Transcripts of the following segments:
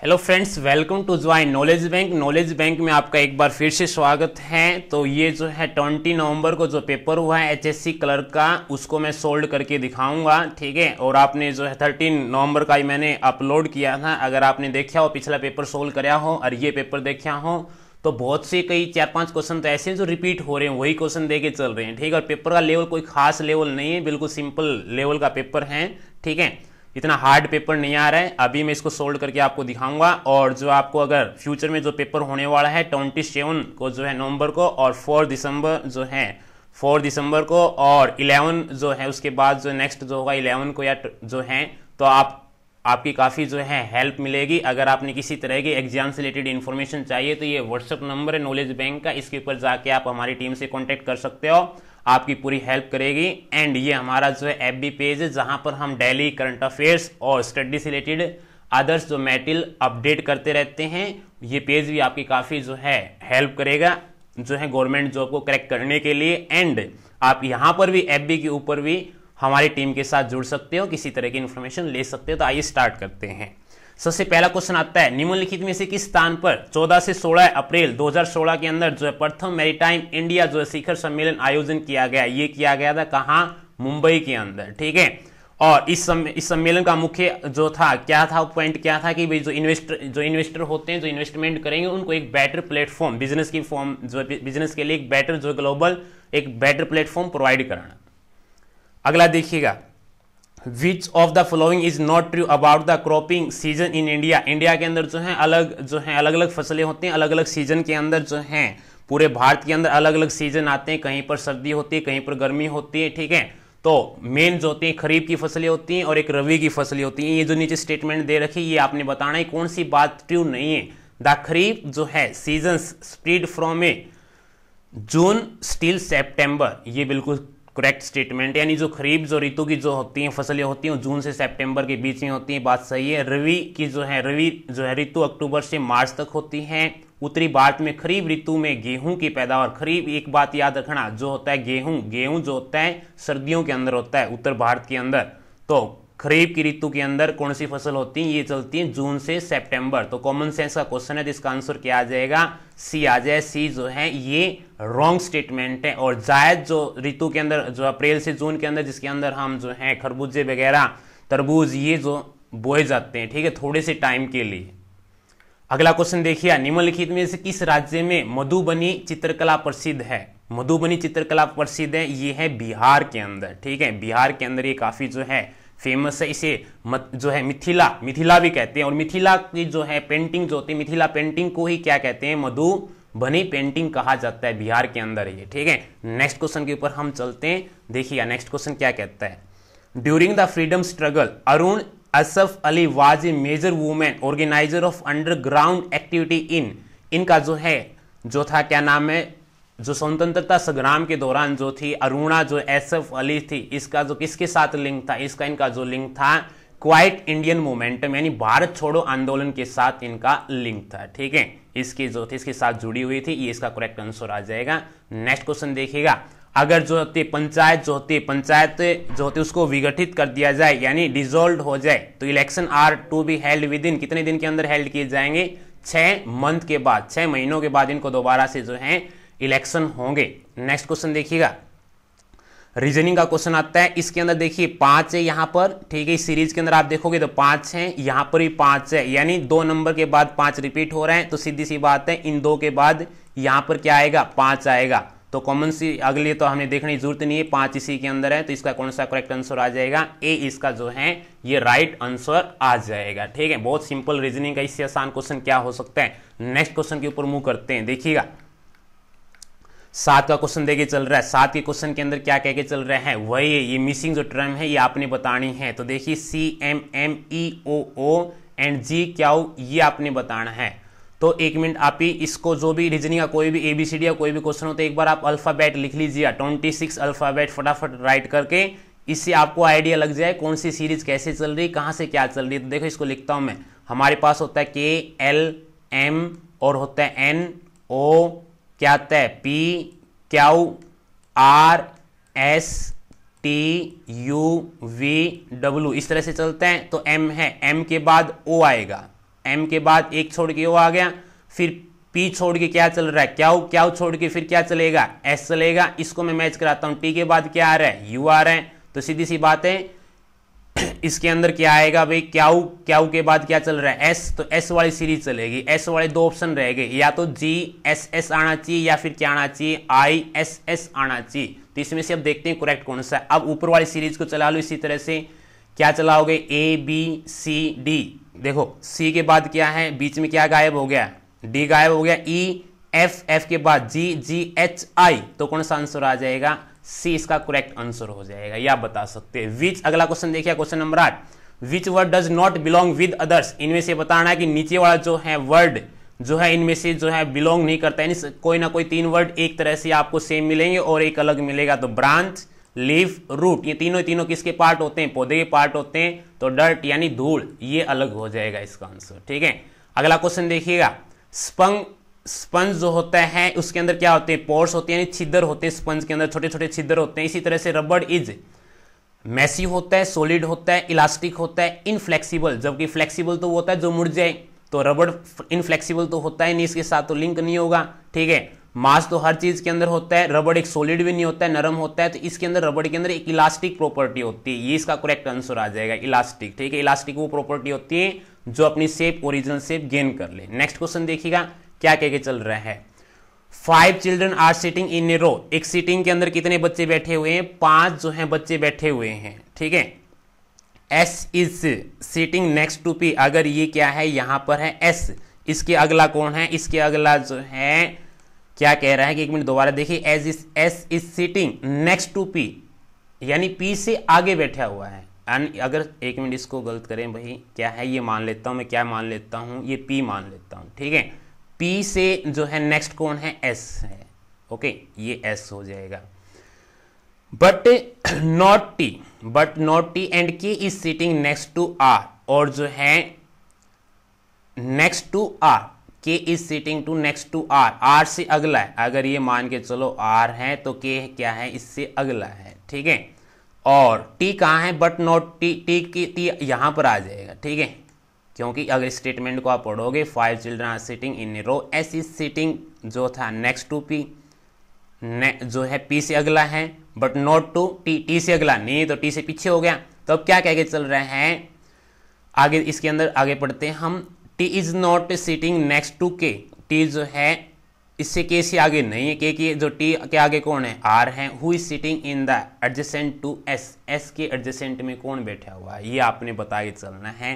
hello friends welcome to join knowledge bank knowledge bank में आपका एक बार फिर से स्वागत है तो ये जो है ट्वेंटी नवंबर को जो पेपर हुआ है एचएससी क्लर्क का उसको मैं सोल्ड करके दिखाऊंगा ठीक है और आपने जो है थर्टीन नवंबर का ही मैंने अपलोड किया था अगर आपने देखा हो पिछला पेपर सोल्व कराया हो और ये पेपर देखा हो तो बहुत से कई चार पांच क्वेश्चन तो ऐसे हैं जो रिपीट हो रहे हैं वही क्वेश्चन दे के चल रहे हैं ठीक है और पेपर का लेवल कोई खास लेवल नहीं है बिल्कुल सिंपल लेवल का पेपर है ठीक है इतना हार्ड पेपर नहीं आ रहा है अभी मैं इसको सोल्ड करके आपको दिखाऊंगा और जो आपको अगर फ्यूचर में जो पेपर होने वाला है ट्वेंटी सेवन को जो है नवंबर को और फोर दिसंबर जो है फोर दिसंबर को और इलेवन जो है उसके बाद जो नेक्स्ट जो होगा इलेवन को या जो है तो आप आपकी काफ़ी जो है हेल्प मिलेगी अगर आपने किसी तरह के एग्जाम से रिलेटेड इन्फॉर्मेशन चाहिए तो ये व्हाट्सअप नंबर है नॉलेज बैंक का इसके ऊपर जाके आप हमारी टीम से कॉन्टैक्ट कर सकते हो आपकी पूरी हेल्प करेगी एंड ये हमारा जो है एफ पेज है जहाँ पर हम डेली करंट अफेयर्स और स्टडी से रिलेटेड अदर्स जो मेटेरियल अपडेट करते रहते हैं ये पेज भी आपकी काफ़ी जो है हेल्प करेगा जो है गवर्नमेंट जॉब को क्रैक करने के लिए एंड आप यहाँ पर भी एफ के ऊपर भी हमारी टीम के साथ जुड़ सकते हो किसी तरह की इन्फॉर्मेशन ले सकते हो तो आइए स्टार्ट करते हैं सबसे पहला क्वेश्चन आता है निम्नलिखित में से किस स्थान पर 14 से 16 अप्रैल 2016 के अंदर जो है प्रथम मैरीटाइम इंडिया जो है शिखर सम्मेलन आयोजन किया गया ये किया गया था कहा मुंबई के अंदर ठीक है और इस सम, इस सम्मेलन का मुख्य जो था क्या था पॉइंट क्या था कि भाई जो इन्वेस्टर जो इन्वेस्टर होते हैं जो इन्वेस्टमेंट करेंगे उनको एक बेटर प्लेटफॉर्म बिजनेस की फॉर्म जो बिजनेस के लिए एक बेटर जो ग्लोबल एक बेटर प्लेटफॉर्म प्रोवाइड कराना अगला देखिएगा which of the following is not true about the cropping season in India India के अंदर जो है अलग जो है अलग अलग फसलें होती हैं अलग अलग सीजन के अंदर जो है पूरे भारत के अंदर अलग अलग सीजन आते हैं कहीं पर सर्दी होती है कहीं पर गर्मी होती है ठीक है तो मेन जो होती है खरीफ की फसलें होती हैं और एक रवि की फसलें होती हैं ये जो नीचे स्टेटमेंट दे रखी है ये आपने बताना है कौन सी बात ट्रू नहीं है द खरीफ जो है season spread from a June still September ये बिल्कुल करेक्ट स्टेटमेंट यानी जो खरीब जो ऋतु की जो होती हैं फसलें होती हैं जून से सितंबर के बीच में होती हैं बात सही है रवि की जो है रवि जो है ऋतु अक्टूबर से मार्च तक होती हैं उत्तरी भारत में खरीफ ऋतु में गेहूं की पैदावार खरीफ एक बात याद रखना जो होता है गेहूं गेहूं जो होता है सर्दियों के अंदर होता है उत्तर भारत के अंदर तो खरीफ की ऋतु के अंदर कौन सी फसल होती है ये चलती है जून से सितंबर तो कॉमन सेंस का क्वेश्चन है जिसका तो आंसर क्या आ जाएगा सी आ जाए सी जो है ये रॉन्ग स्टेटमेंट है और जायद जो ऋतु के अंदर जो अप्रैल से जून के अंदर जिसके अंदर हम जो है खरबूजे वगैरह तरबूज ये जो बोए जाते हैं ठीक है थोड़े से टाइम के लिए अगला क्वेश्चन देखिए निम्नलिखित में से किस राज्य में मधुबनी चित्रकला प्रसिद्ध है मधुबनी चित्रकला प्रसिद्ध है ये है बिहार के अंदर ठीक है बिहार के अंदर ये काफी जो है फेमस है इसे मत, जो है मिथिला मिथिला भी कहते हैं और मिथिला की जो है पेंटिंग जो होती है मिथिला पेंटिंग को ही क्या कहते हैं मधु बनी पेंटिंग कहा जाता है बिहार के अंदर ये ठीक है नेक्स्ट क्वेश्चन के ऊपर हम चलते हैं देखिए नेक्स्ट क्वेश्चन क्या कहता है during the freedom struggle Arun Asaf Ali was a major women organiser of underground activity in इनका जो है जो था क्या नाम है जो स्वतंत्रता संग्राम के दौरान जो थी अरुणा जो एस एफ अली थी इसका जो किसके साथ लिंक था इसका इनका जो लिंक था क्वाइट इंडियन मोमेंटम यानी भारत छोड़ो आंदोलन के साथ इनका लिंक था ठीक है इसकी जो थी इसके साथ जुड़ी हुई थी ये इसका करेक्ट आंसर आ जाएगा नेक्स्ट क्वेश्चन देखिएगा अगर जो होती पंचायत जो होती पंचायत जो होती उसको विघटित कर दिया जाए यानी डिजोल्व हो जाए तो election are to be held within कितने दिन के अंदर हेल्ड किए जाएंगे छह मंथ के बाद छह महीनों के बाद इनको दोबारा से जो है इलेक्शन होंगे नेक्स्ट क्वेश्चन देखिएगा रीजनिंग का क्वेश्चन आता है इसके अंदर देखिए पांच है यहां पर ठीक है इस सीरीज के अंदर आप देखोगे तो पांच है यहां पर भी पांच है यानी दो नंबर के बाद पांच रिपीट हो रहे हैं तो सीधी सी बात है इन दो के बाद यहाँ पर क्या आएगा पांच आएगा तो कॉमन सी अगले तो हमें देखने की जरूरत नहीं है पांच इसी के अंदर है तो इसका कौन सा करेक्ट आंसर आ जाएगा ए इसका जो है ये राइट आंसर आ जाएगा ठीक है बहुत सिंपल रीजनिंग का इससे आसान क्वेश्चन क्या हो सकता है नेक्स्ट क्वेश्चन के ऊपर मूव करते हैं देखिएगा सात का क्वेश्चन देके चल रहा है सात के क्वेश्चन के अंदर क्या कह के चल रहे हैं वही है ये मिसिंग जो टर्म है ये आपने बतानी है तो देखिए C M M E O O and G क्या हो ये आपने बताना है तो एक मिनट आप ही इसको जो भी रीजनिंग का कोई भी ए बी सी डी या कोई भी क्वेश्चन हो तो एक बार आप अल्फ़ाबेट लिख लीजिए ट्वेंटी सिक्स अल्फ़ाबेट फटाफट राइट करके इससे आपको आइडिया लग जाए कौन सी सीरीज कैसे चल रही कहाँ से क्या चल रही है तो देखो इसको लिखता हूँ मैं हमारे पास होता है के एल एम और होता है एन ओ क्या आता है P Q R S T U V W इस तरह से चलते हैं तो एम है एम के बाद ओ आएगा एम के बाद एक छोड़ के ओ आ गया फिर पी छोड़ के क्या चल रहा है क्या क्या छोड़ के फिर क्या चलेगा एस चलेगा इसको मैं मैच कराता हूं टी के बाद क्या आ रहा है यू आ रहा है तो सीधी सी बात है इसके अंदर क्या आएगा भाई क्या क्या के बाद क्या चल रहा है एस तो एस वाली सीरीज चलेगी एस वाले दो ऑप्शन गए या तो जी एस एस आना चाहिए या फिर क्या आना चाहिए आई एस एस आना चाहिए तो इसमें से अब देखते हैं करेक्ट कौन सा है अब ऊपर वाली सीरीज को चला लो इसी तरह से क्या चलाओगे ए बी सी डी देखो सी के बाद क्या है बीच में क्या गायब हो गया डी गायब हो गया ई एफ एफ के बाद जी जी एच आई तो कौन सा आंसर आ जाएगा सी इसका करेक्ट आंसर हो जाएगा या बता सकते हैं विच अगला क्वेश्चन देखिए क्वेश्चन नंबर आठ which word does not belong with others इनमें से बताना है कि नीचे वाला जो है वर्ड जो है इनमें से जो है बिलोंग नहीं करता है कोई ना कोई तीन वर्ड एक तरह से आपको सेम मिलेंगे और एक अलग मिलेगा तो ब्रांच लीफ रूट ये तीनों तीनों किसके पार्ट होते हैं पौधे के पार्ट होते हैं तो डर्ट यानी धूल ये अलग हो जाएगा इसका आंसर ठीक है अगला क्वेश्चन देखिएगा स्पंग स्पंज जो होता है उसके अंदर क्या होते हैं पोर्स होते हैं यानी छिद्र होते हैं स्पंज के अंदर छोटे छोटे छिद्र होते हैं इसी तरह से रबड़ इज मैसी होता है सॉलिड होता है इलास्टिक होता है इनफ्लेक्सिबल जबकि फ्लेक्सिबल तो वो होता है जो मुड़ जाए तो रबड़ इनफ्लेक्सिबल तो होता है नहीं इसके साथ तो लिंक नहीं होगा ठीक है मास तो हर चीज़ के अंदर होता है रबड़ एक सॉलिड भी नहीं होता है नरम होता है तो इसके अंदर रबड़ के अंदर एक इलास्टिक प्रॉपर्टी होती है ये इसका करेक्ट आंसर आ जाएगा इलास्टिक ठीक है इलास्टिक वो प्रॉपर्टी होती है जो अपनी सेप ओरिजिनल सेप गेन कर ले नेक्स्ट क्वेश्चन देखिएगा क्या कह के चल रहा है five children are sitting in a row एक सीटिंग के अंदर कितने बच्चे बैठे हुए हैं पांच जो हैं बच्चे बैठे हुए हैं ठीक है S is sitting next to P अगर ये क्या है यहां पर है एस इसके अगला कौन है इसके अगला जो है क्या कह रहा है कि एक मिनट दोबारा देखिए S is S is seating next to P यानी पी से आगे बैठा हुआ है एंड अगर एक मिनट इसको गलत करें भाई क्या है ये मान लेता हूँ मैं क्या मान लेता हूँ ये पी मान लेता हूं ठीक है P से जो है नेक्स्ट कौन है S है ओके ये S हो जाएगा but not T but not T and K is sitting next to R और जो है next to R K is sitting to next to R R से अगला है अगर ये मान के चलो R है तो के क्या है इससे अगला है ठीक है और T कहाँ है बट नॉट T T की T यहाँ पर आ जाएगा ठीक है क्योंकि अगर स्टेटमेंट को आप पढ़ोगे five children are sitting in a row ऐसी सिटिंग जो था नेक्स्ट टू पी ने, जो है पी से अगला है but not to T T से अगला नहीं तो टी से पीछे हो गया तो अब क्या कह के चल रहे हैं आगे इसके अंदर आगे पढ़ते हैं हम T is not sitting next to K T जो है इससे के से आगे नहीं है के की जो टी के आगे कौन है आर है who is sitting in the adjacent to S S K adjacent में कौन बैठा हुआ है ये आपने बता के चलना है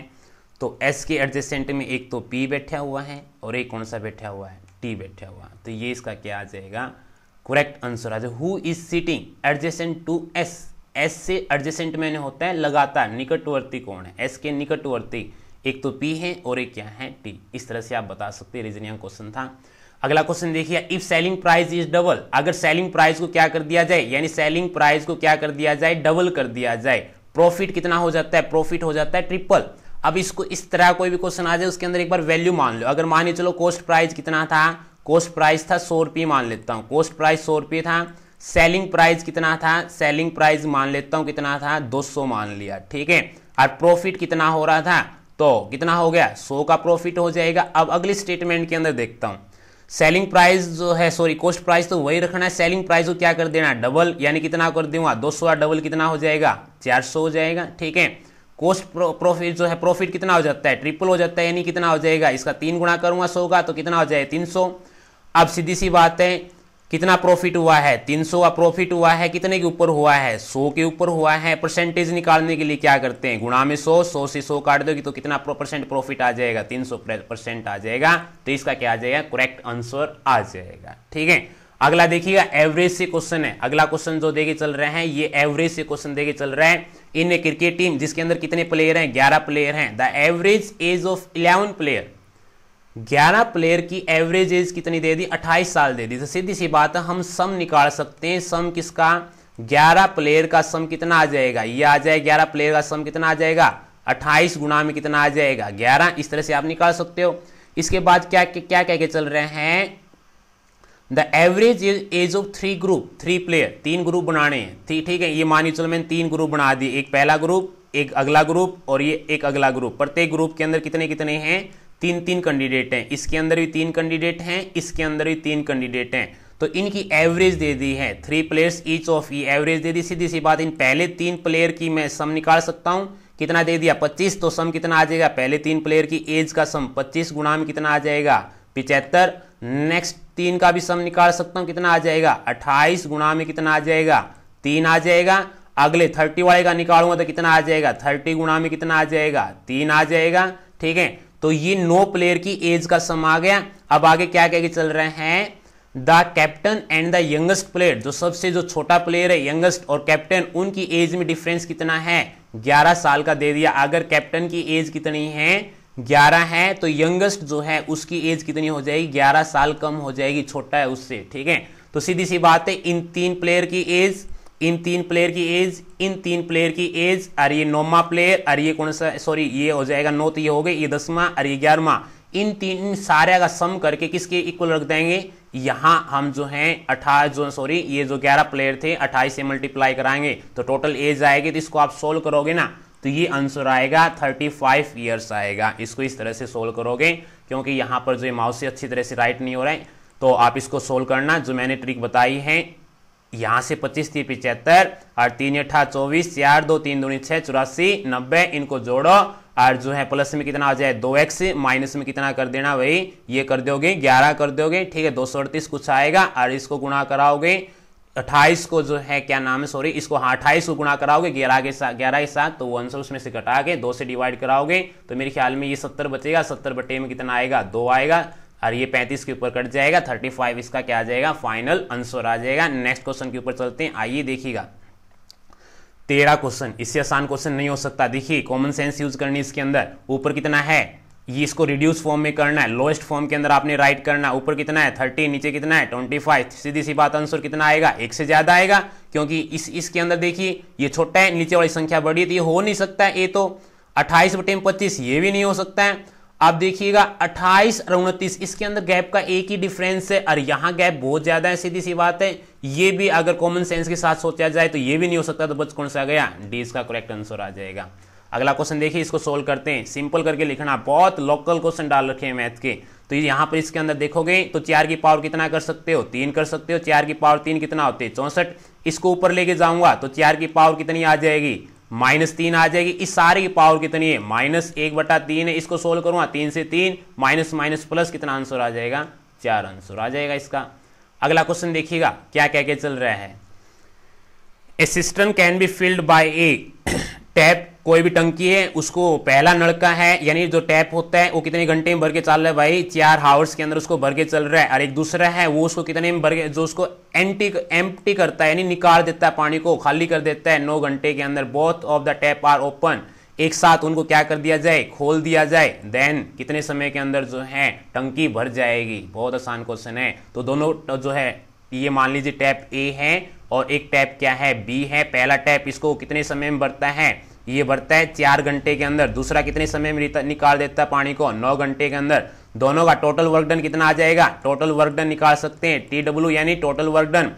तो एस के एडजस्टेंट में एक तो पी बैठा हुआ है और एक कौन सा बैठा हुआ है टी बैठा हुआ है तो ये इसका क्या आ जाएगा करेक्ट आंसर आ जाए who is sitting adjacent to S S से एडजस्टेंट मैंने होता है लगातार निकटवर्ती कौन है S के निकटवर्ती एक तो P है और एक क्या है टी इस तरह से आप बता सकते हैं रीजन क्वेश्चन था अगला क्वेश्चन देखिए if selling price is double अगर सेलिंग प्राइस को क्या कर दिया जाए यानी सेलिंग प्राइस को क्या कर दिया जाए डबल कर दिया जाए प्रॉफिट कितना हो जाता है प्रॉफिट हो जाता है ट्रिपल अब इसको इस तरह कोई भी क्वेश्चन आ जाए उसके अंदर एक बार वैल्यू मान लो अगर मानिए चलो कॉस्ट प्राइस कितना था कॉस्ट प्राइस था सौ रुपये मान लेता हूँ कॉस्ट प्राइस सौ रुपये था सेलिंग प्राइस कितना था सेलिंग प्राइस मान लेता हूँ कितना था 200 मान लिया ठीक है और प्रॉफिट कितना हो रहा था तो कितना हो गया 100 का प्रॉफिट हो जाएगा अब अगली स्टेटमेंट के अंदर देखता हूँ सेलिंग प्राइस जो है सॉरी कॉस्ट प्राइस तो वही रखना है सेलिंग प्राइस को क्या कर देना डबल यानी कितना कर दूंगा दो सौ डबल कितना हो जाएगा चार सौ हो जाएगा ठीक है कोस्ट प्रॉफिट जो है प्रॉफिट कितना हो जाता है ट्रिपल हो जाता है यानी कितना हो जाएगा इसका तीन गुणा करूंगा सौ का तो कितना हो जाएगा तीन सौ अब सीधी सी बात है कितना प्रॉफिट हुआ है तीन सौ का प्रॉफिट हुआ है कितने के ऊपर हुआ है सौ के ऊपर हुआ है परसेंटेज निकालने के लिए क्या करते हैं गुणा में सौ सौ से सौ काट दोगे तो कितना परसेंट प्रॉफिट आ जाएगा तीन सौ परसेंट आ जाएगा तो इसका क्या आ जाएगा करेक्ट आंसर आ जाएगा ठीक है अगला देखिएगा एवरेज से क्वेश्चन है अगला क्वेश्चन जो देखे चल रहे हैं ये एवरेज से क्वेश्चन देखे चल रहे हैं इन ए क्रिकेट टीम जिसके अंदर कितने प्लेयर हैं ग्यारह प्लेयर हैं the average age of eleven player ग्यारह प्लेयर की एवरेज एज कितनी दे दी अट्ठाईस साल दे दी तो सीधी सी बात है हम सम निकाल सकते हैं सम किसका ग्यारह प्लेयर का सम कितना आ जाएगा ये आ जाए ग्यारह प्लेयर का सम कितना आ जाएगा अट्ठाईस गुना में कितना आ जाएगा ग्यारह इस तरह से आप निकाल सकते हो इसके बाद क्या क्या कह के चल रहे हैं the average age of three group three player तीन ग्रुप बनाने हैं ठीक है ये मानिए चलो मैंने तीन ग्रुप बना दिए एक पहला ग्रुप एक अगला ग्रुप और ये एक अगला ग्रुप प्रत्येक ग्रुप के अंदर कितने कितने हैं तीन तीन कैंडिडेट हैं इसके अंदर भी तीन कैंडिडेट हैं इसके अंदर भी तीन कैंडिडेट हैं तो इनकी एवरेज दे दी है थ्री प्लेयर्स ईच ऑफ ये एवरेज दे दी सीधी सी बात इन पहले तीन प्लेयर की मैं सम निकाल सकता हूँ कितना दे दिया 25 तो सम कितना आ जाएगा पहले तीन प्लेयर की एज का सम 25 गुणा में कितना आ जाएगा पिचहत्तर नेक्स्ट तीन का भी सम निकाल सकता हूं कितना आ जाएगा अट्ठाईस गुणा में कितना आ जाएगा तीन आ जाएगा अगले थर्टी वाले का निकालूंगा तो कितना आ जाएगा थर्टी गुणा में कितना आ जाएगा तीन आ जाएगा ठीक है तो ये नो प्लेयर की एज का सम आ गया अब आगे क्या कह के चल रहे हैं the captain and the youngest player जो सबसे जो छोटा प्लेयर है यंगेस्ट और कैप्टन उनकी एज में डिफरेंस कितना है 11 साल का दे दिया अगर कैप्टन की एज कितनी है ग्यारह है तो यंगेस्ट जो है उसकी एज कितनी हो जाएगी ग्यारह साल कम हो जाएगी छोटा है उससे ठीक है तो सीधी सी बात है इन तीन प्लेयर की एज इन तीन प्लेयर की एज इन तीन प्लेयर की एज और ये नौवा प्लेयर और ये कौन सा सॉरी ये हो जाएगा नौ तो ये हो गए ये दसवा और ये ग्यारहवा इन तीन सारे का सम करके किसके इक्वल रख देंगे यहां हम जो है अठाईस जो सॉरी ये जो ग्यारह प्लेयर थे अट्ठाईस से मल्टीप्लाई कराएंगे तो टोटल एज आएगी तो इसको आप सोल्व करोगे ना तो ये आंसर आएगा 35 ईयर्स आएगा इसको इस तरह से सोल्व करोगे क्योंकि यहाँ पर जो माउस से अच्छी तरह से राइट नहीं हो रहा है तो आप इसको सोल्व करना जो मैंने ट्रिक बताई है यहाँ से पच्चीस थी पिचहत्तर और तीन अठा चौबीस चार दो तीन दूनी छः चौरासी नब्बे इनको जोड़ो और जो है प्लस में कितना आ जाए दो एक्स माइनस में कितना कर देना वही ये कर दोगे ग्यारह कर दोगे ठीक है दो सौ अड़तीस कुछ आएगा और इसको गुणा कराओगे अट्ठाईस को जो है क्या नाम है सॉरी इसको हाँ अट्ठाईस को गुणा कराओगे ग्यारह के साथ ग्यारह के साथ तो वो आंसर उसमें से कटा के दो से डिवाइड कराओगे तो मेरे ख्याल में ये सत्तर बचेगा सत्तर बटे में कितना आएगा दो आएगा और ये पैंतीस के ऊपर कट जाएगा थर्टी फाइव इसका क्या आ जाएगा फाइनल आंसर आ जाएगा नेक्स्ट क्वेश्चन के ऊपर चलते हैं आइए देखिएगा तेरह क्वेश्चन इससे आसान क्वेश्चन नहीं हो सकता देखिए कॉमन सेंस यूज करनी इसके अंदर ऊपर कितना है ये इसको रिड्यूस फॉर्म में करना है लोएस्ट फॉर्म के अंदर आपने राइट करना ऊपर कितना है थर्टी नीचे कितना है ट्वेंटी फाइव सीधी सी बात आंसर कितना आएगा एक से ज़्यादा आएगा क्योंकि इस इसके अंदर देखिए ये छोटा है नीचे वाली संख्या बड़ी है तो ये हो नहीं सकता है ये तो अट्ठाईस बटे पच्चीस ये भी नहीं हो सकता है आप देखिएगा अट्ठाईस और उनतीस इसके अंदर गैप का एक ही डिफरेंस है और यहाँ गैप बहुत ज़्यादा है सीधी सी बात है ये भी अगर कॉमन सेंस के साथ सोचा जाए तो ये भी नहीं हो सकता तो बच कौन सा गया डी इसका करेक्ट आंसर आ जाएगा अगला क्वेश्चन देखिए इसको सोल्व करते हैं सिंपल करके लिखना बहुत लोकल क्वेश्चन डाल रखे हैं मैथ के तो यहाँ पर इसके अंदर देखोगे तो चार की पावर कितना कर सकते हो तीन कर सकते हो चार की पावर तीन कितना होते हैं चौंसठ इसको ऊपर लेके जाऊंगा तो चार की पावर कितनी आ जाएगी माइनस तीन आ जाएगी इस सारे की पावर कितनी है माइनस एक बटा तीन है इसको सोल्व करूंगा तीन से तीन माइनस माइनस प्लस कितना आंसर आ जाएगा चार आंसर आ जाएगा इसका अगला क्वेश्चन देखिएगा क्या क्या के चल रहा है a cistern can be filled by a tap कोई भी टंकी है उसको पहला नलका है यानी जो टैप होता है वो कितने घंटे में भर के चल रहा है भाई चार हावर्स के अंदर उसको भर के चल रहा है और एक दूसरा है वो उसको कितने में भर के जो उसको एंटी एम्प्टी करता है यानी निकाल देता है पानी को खाली कर देता है नौ घंटे के अंदर both of the tap are open एक साथ उनको क्या कर दिया जाए खोल दिया जाए देन कितने समय के अंदर जो है टंकी भर जाएगी बहुत आसान क्वेश्चन है तो दोनों जो है ये मान लीजिए टैप ए है और एक टैप क्या है बी है पहला टैप इसको कितने समय में बढ़ता है ये बढ़ता है चार घंटे के अंदर दूसरा कितने समय में निकाल देता है पानी को नौ घंटे के अंदर दोनों का टोटल वर्क डन कितना आ जाएगा टोटल वर्क डन निकाल सकते हैं टी डब्ल्यू यानी टोटल वर्क डन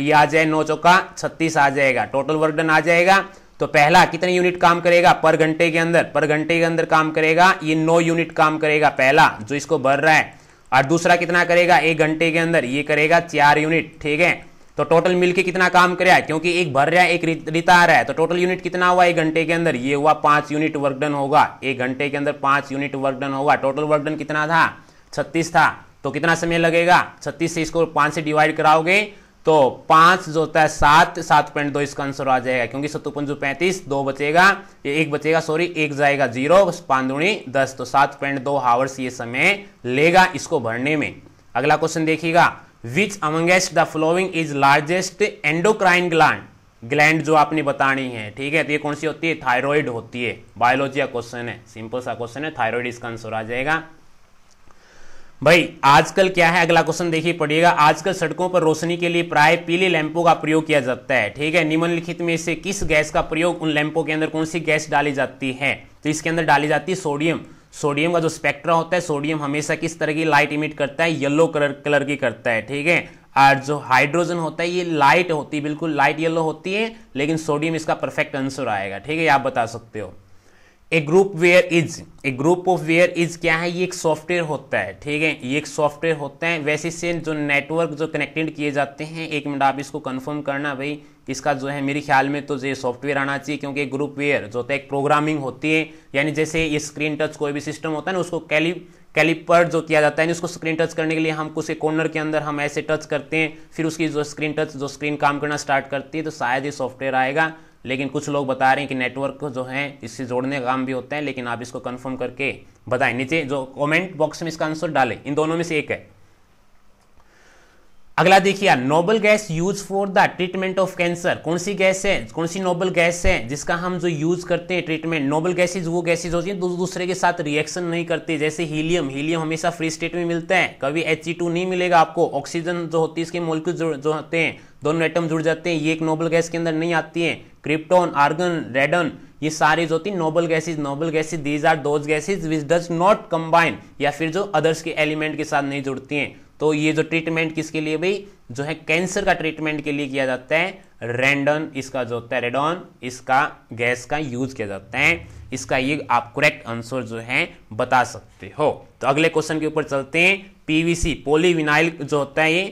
ये आ जाए नौ चौका छत्तीस आ जाएगा टोटल वर्क डन आ जाएगा तो पहला कितने यूनिट काम करेगा पर घंटे के अंदर पर घंटे के अंदर काम करेगा ये नौ यूनिट काम करेगा पहला जो इसको भर रहा है और दूसरा कितना करेगा एक घंटे के अंदर ये करेगा चार यूनिट ठीक है तो टोटल मिलके कितना काम कर रहा है क्योंकि एक भर रहा है एक रिता आ रहा है तो टोटल यूनिट कितना हुआ एक घंटे के अंदर ये हुआ पांच यूनिट वर्क डन होगा एक घंटे के अंदर पांच यूनिट वर्क डन होगा टोटल वर्क डन कितना था छत्तीस था तो कितना समय लगेगा छत्तीस से इसको पांच से डिवाइड कराओगे तो पांच जो होता है सात सात पॉइंट दो इसका आंसर आ जाएगा क्योंकि सत्तू जो पैंतीस दो बचेगा ये एक बचेगा सॉरी एक जाएगा जीरो पांदुणी दस तो सात पॉइंट दो हावर्स ये समय लेगा इसको भरने में अगला क्वेश्चन देखिएगा which amongst the following is largest endocrine gland gland जो आपने बतानी है ठीक है तो ये कौन सी होती है थायरॉइड होती है बायोलॉजी का क्वेश्चन है सिंपल सा क्वेश्चन है थायरॉइड इसका आंसर आ जाएगा भाई आजकल क्या है अगला क्वेश्चन देखिए पड़ेगा आजकल सड़कों पर रोशनी के लिए प्राय पीले लैंपों का प्रयोग किया जाता है ठीक है निम्नलिखित में से किस गैस का प्रयोग उन लैंपों के अंदर कौन सी गैस डाली जाती है तो इसके अंदर डाली जाती है सोडियम सोडियम का जो स्पेक्ट्रा होता है सोडियम हमेशा किस तरह की लाइट इमिट करता है येलो कलर कलर की करता है ठीक है और जो हाइड्रोजन होता है ये लाइट होती है बिल्कुल लाइट येलो होती है लेकिन सोडियम इसका परफेक्ट आंसर आएगा ठीक है आप बता सकते हो a group where is a group of where is क्या है ये एक सॉफ्टवेयर होता है ठीक है ये एक सॉफ्टवेयर होता है वैसे से जो नेटवर्क जो कनेक्टेड किए जाते हैं एक मिनट आप इसको कंफर्म करना भाई इसका जो है मेरे ख्याल में तो ये सॉफ्टवेयर आना चाहिए क्योंकि ग्रुपवेयर जो होता है एक प्रोग्रामिंग होती है यानी जैसे ये स्क्रीन टच कोई भी सिस्टम होता है ना उसको कैली कैलिपर जो किया जाता है उसको स्क्रीन टच करने के लिए हम कुछ कॉर्नर के अंदर हम ऐसे टच करते हैं फिर उसकी जो स्क्रीन टच जो स्क्रीन काम करना स्टार्ट करती है तो शायद ये सॉफ्टवेयर आएगा लेकिन कुछ लोग बता रहे हैं कि नेटवर्क जो है इससे जोड़ने का काम भी होता है लेकिन आप इसको कंफर्म करके बताएं नीचे जो कमेंट बॉक्स में इसका आंसर डालें इन दोनों में से एक है अगला देखिए noble gas use for the treatment of cancer कौन सी गैस है कौन सी नोबल गैस है जिसका हम जो यूज करते हैं ट्रीटमेंट नोबल गैसेज वो गैसेज होती हैं दू, दूसरे के साथ रिएक्शन नहीं करती जैसे हीलियम हीलियम हमेशा फ्री स्टेट में मिलता है कभी एच e नहीं मिलेगा आपको ऑक्सीजन जो होती है इसके मोलिक्यूल जो, जो होते हैं दोनों एटम जुड़ जाते हैं ये एक नोबल गैस के अंदर नहीं आती है क्रिप्टोन आर्गन रेडन ये सारी जो होती noble gases noble gases these are those gases which does not combine या फिर जो अदर्स के एलिमेंट के साथ नहीं जुड़ती हैं तो ये जो ट्रीटमेंट किसके लिए भाई जो है कैंसर का ट्रीटमेंट के लिए किया जाता है रेंडन इसका जो होता है रेडॉन इसका गैस का यूज किया जाता है इसका ये आप करेक्ट आंसर जो है बता सकते हो तो अगले क्वेश्चन के ऊपर चलते हैं पीवीसी पोलीविनाइल जो होता है ये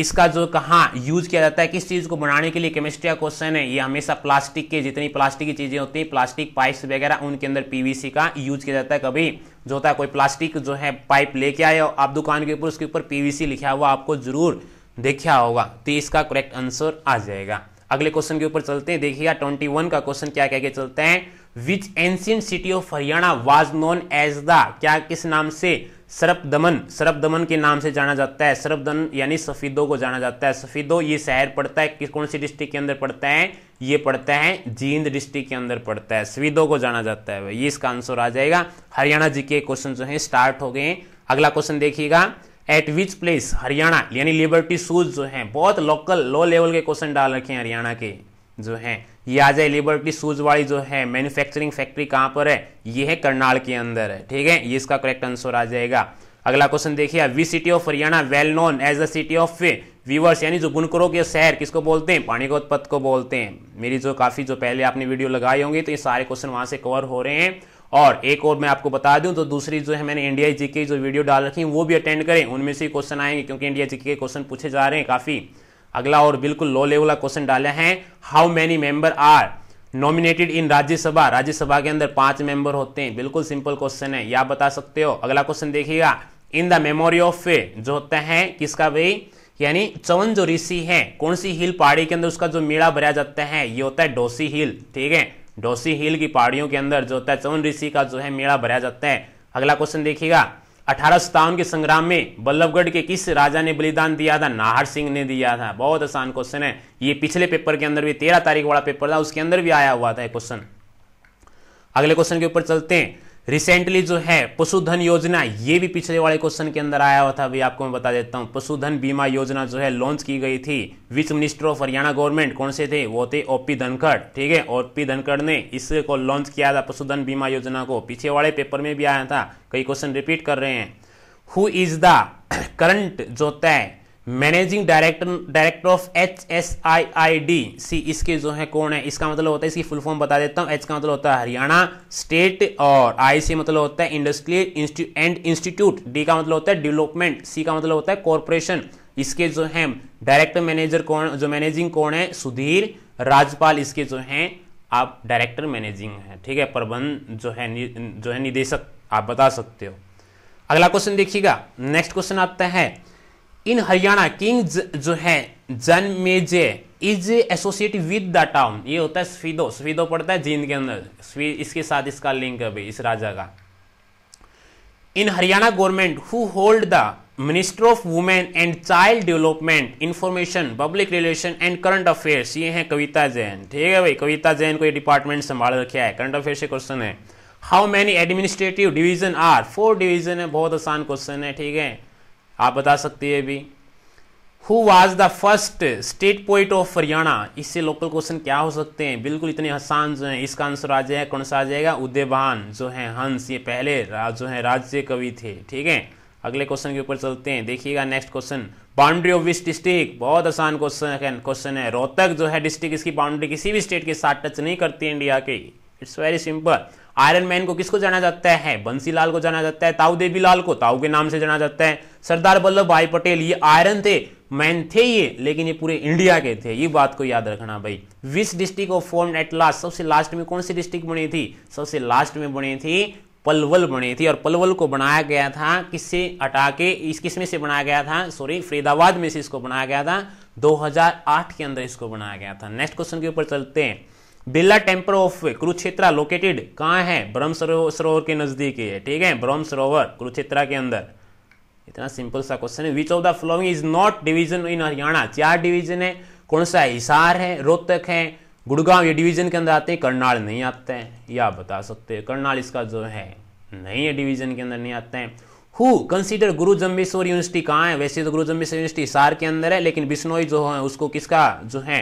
इसका जो कहाँ यूज किया जाता है किस चीज़ को बनाने के लिए केमिस्ट्री का क्वेश्चन है ये हमेशा प्लास्टिक के जितनी प्लास्टिक की चीज़ें होती हैं प्लास्टिक पाइप्स वगैरह उनके अंदर पीवीसी का यूज किया जाता है कभी जो होता है कोई प्लास्टिक जो है पाइप लेके आए आप दुकान के ऊपर उसके ऊपर पीवीसी लिखा हुआ आपको जरूर देखा होगा तो इसका करेक्ट आंसर आ जाएगा अगले क्वेश्चन के ऊपर चलते हैं देखिएगा वन का क्वेश्चन क्या कह के चलते हैं which ancient city of Haryana was known as the क्या किस नाम से सरप दमन सरप दमन के नाम से जाना जाता है सरप दमन यानी सफ़ीदों को जाना जाता है सफ़ीदो ये शहर पड़ता है किस कौन सी डिस्ट्रिक्ट के अंदर पड़ता है ये पड़ता है जींद डिस्ट्रिक्ट के अंदर पड़ता है सफीदों को जाना जाता है ये इसका आंसर आ जाएगा हरियाणा जी के क्वेश्चन जो है स्टार्ट हो गए अगला क्वेश्चन देखिएगा एट विच प्लेस हरियाणा यानी लिबर्टी शूज जो है बहुत लोकल लो लेवल के क्वेश्चन डाल रखे हैं हरियाणा के जो है ये आ जाए लिबर्टी सूज वाली जो है मैन्युफैक्चरिंग फैक्ट्री कहां पर है ये है करनाल के अंदर है ठीक है ये इसका करेक्ट आंसर आ जाएगा अगला क्वेश्चन देखिए we city of Haryana well known as the city of weavers यानी जो बुनकरों के शहर किसको बोलते हैं पानी के उत्पत्त को बोलते हैं मेरी जो काफ़ी जो पहले आपने वीडियो लगाई होंगी तो ये सारे क्वेश्चन वहां से कवर हो रहे हैं और एक और मैं आपको बता दूं तो दूसरी जो है मैंने इंडिया जी की जो वीडियो डाल रखी है वो भी अटेंड करें उनमें से क्वेश्चन आएंगे क्योंकि इंडिया जी के क्वेश्चन पूछे जा रहे हैं काफ़ी अगला और बिल्कुल लो लेवल का क्वेश्चन डाले हैं how many member are nominated in Rajya Sabha Rajya Sabha के अंदर पांच मेंबर होते हैं बिल्कुल सिंपल क्वेश्चन है या बता सकते हो अगला क्वेश्चन देखिएगा इन द मेमोरी ऑफ जो होता है किसका भाई यानी चवन जो ऋषि है कौन सी हिल पहाड़ी के अंदर उसका जो मेला भरा जाता है ये होता है डोसी हिल ठीक है डोसी हिल की पहाड़ियों के अंदर जो होता है चवन ऋषि का जो है मेला भरा जाता है अगला क्वेश्चन देखिएगा अठारह के संग्राम में बल्लभगढ़ के किस राजा ने बलिदान दिया था नाहर सिंह ने दिया था बहुत आसान क्वेश्चन है ये पिछले पेपर के अंदर भी तेरह तारीख वाला पेपर था उसके अंदर भी आया हुआ था क्वेश्चन अगले क्वेश्चन के ऊपर चलते हैं रिसेंटली जो है पशुधन योजना ये भी पिछले वाले क्वेश्चन के अंदर आया हुआ था अभी आपको मैं बता देता हूँ पशुधन बीमा योजना जो है लॉन्च की गई थी which minister of Haryana government कौन से थे वो थे ओ पी धनखड़ ठीक है ओ पी धनखड़ ने इसको लॉन्च किया था पशुधन बीमा योजना को पीछे वाले पेपर में भी आया था कई क्वेश्चन रिपीट कर रहे हैं हु इज द करंट जो तय managing director director of H S I I D C इसके जो है कौन है इसका मतलब होता है इसकी फुल फॉर्म बता देता हूं एच का मतलब होता है हरियाणा स्टेट और आई से मतलब होता है इंडस्ट्रियल एंड इंस्टीट्यूट डी का मतलब होता है डेवलपमेंट सी का मतलब होता है कॉरपोरेशन इसके जो है डायरेक्टर मैनेजर कौन जो मैनेजिंग कौन है सुधीर राजपाल इसके जो है आप डायरेक्टर मैनेजिंग है ठीक है प्रबंध जो है जो है निदेशक आप बता सकते हो अगला क्वेश्चन देखिएगा नेक्स्ट क्वेश्चन आता है इन हरियाणा किंग जो है जन मेजे is associated with the town ये होता है स्वीदो स्वीदो पड़ता है जींद के अंदर इसके साथ इसका लिंक है इस राजा का in Haryana government who hold the minister of women and child development information public relation and current affairs ये हैं कविता जैन ठीक है भाई कविता जैन को ये डिपार्टमेंट संभाल रखा है करंट अफेयर से क्वेश्चन है how many administrative division are four division है बहुत आसान क्वेश्चन है ठीक है आप बता सकते हैं भी who was the first state poet of Haryana इससे लोकल क्वेश्चन क्या हो सकते हैं बिल्कुल इतने आसान जो है इसका आंसर आ जाएगा कौन सा आ जाएगा उदयभान जो है हंस ये पहले जो है राज्य कवि थे ठीक है अगले क्वेश्चन के ऊपर चलते हैं देखिएगा next question boundary of which district बहुत आसान क्वेश्चन क्वेश्चन है रोहतक जो है डिस्ट्रिक्ट इसकी बाउंड्री किसी भी स्टेट के साथ टच नहीं करती इंडिया की it's very simple iron man को किसको जाना जाता है बंसीलाल को जाना जाता है ताऊ देवी लाल को ताऊ के नाम से जाना जाता है सरदार वल्लभ भाई पटेल ये आयरन थे मैन थे ये लेकिन ये पूरे इंडिया के थे ये बात को याद रखना भाई which district of form at last सबसे लास्ट में कौन सी डिस्ट्रिक्ट बनी थी सबसे लास्ट में बनी थी पलवल बनी थी और पलवल को बनाया गया था किससे हटा के इस किसमें से बनाया गया था सॉरी फरीदाबाद में से इसको बनाया गया था 2008 के अंदर इसको बनाया गया था नेक्स्ट क्वेश्चन के ऊपर चलते हैं Birla temple of Kurukshetra located कहाँ है ब्रह्म सरोवर के नज़दीक है ठीक है ब्रह्म सरोवर कुरुक्षेत्रा के अंदर इतना सिंपल सा क्वेश्चन है which of the following is not division in Haryana चार डिवीजन है कौन सा है हिसार है रोहतक है गुड़गांव ये डिवीजन के अंदर आते हैं करनाल नहीं आते हैं या आप बता सकते हैं करनाल इसका जो है नहीं है डिवीजन के अंदर नहीं आते हैं हु कंसीडर गुरु जम्बेश्वर यूनिवर्सिटी कहाँ है वैसे तो गुरु जम्बेश्वर यूनिवर्सिटी हिसार के अंदर है लेकिन बिश्नोई जो है उसको किसका जो है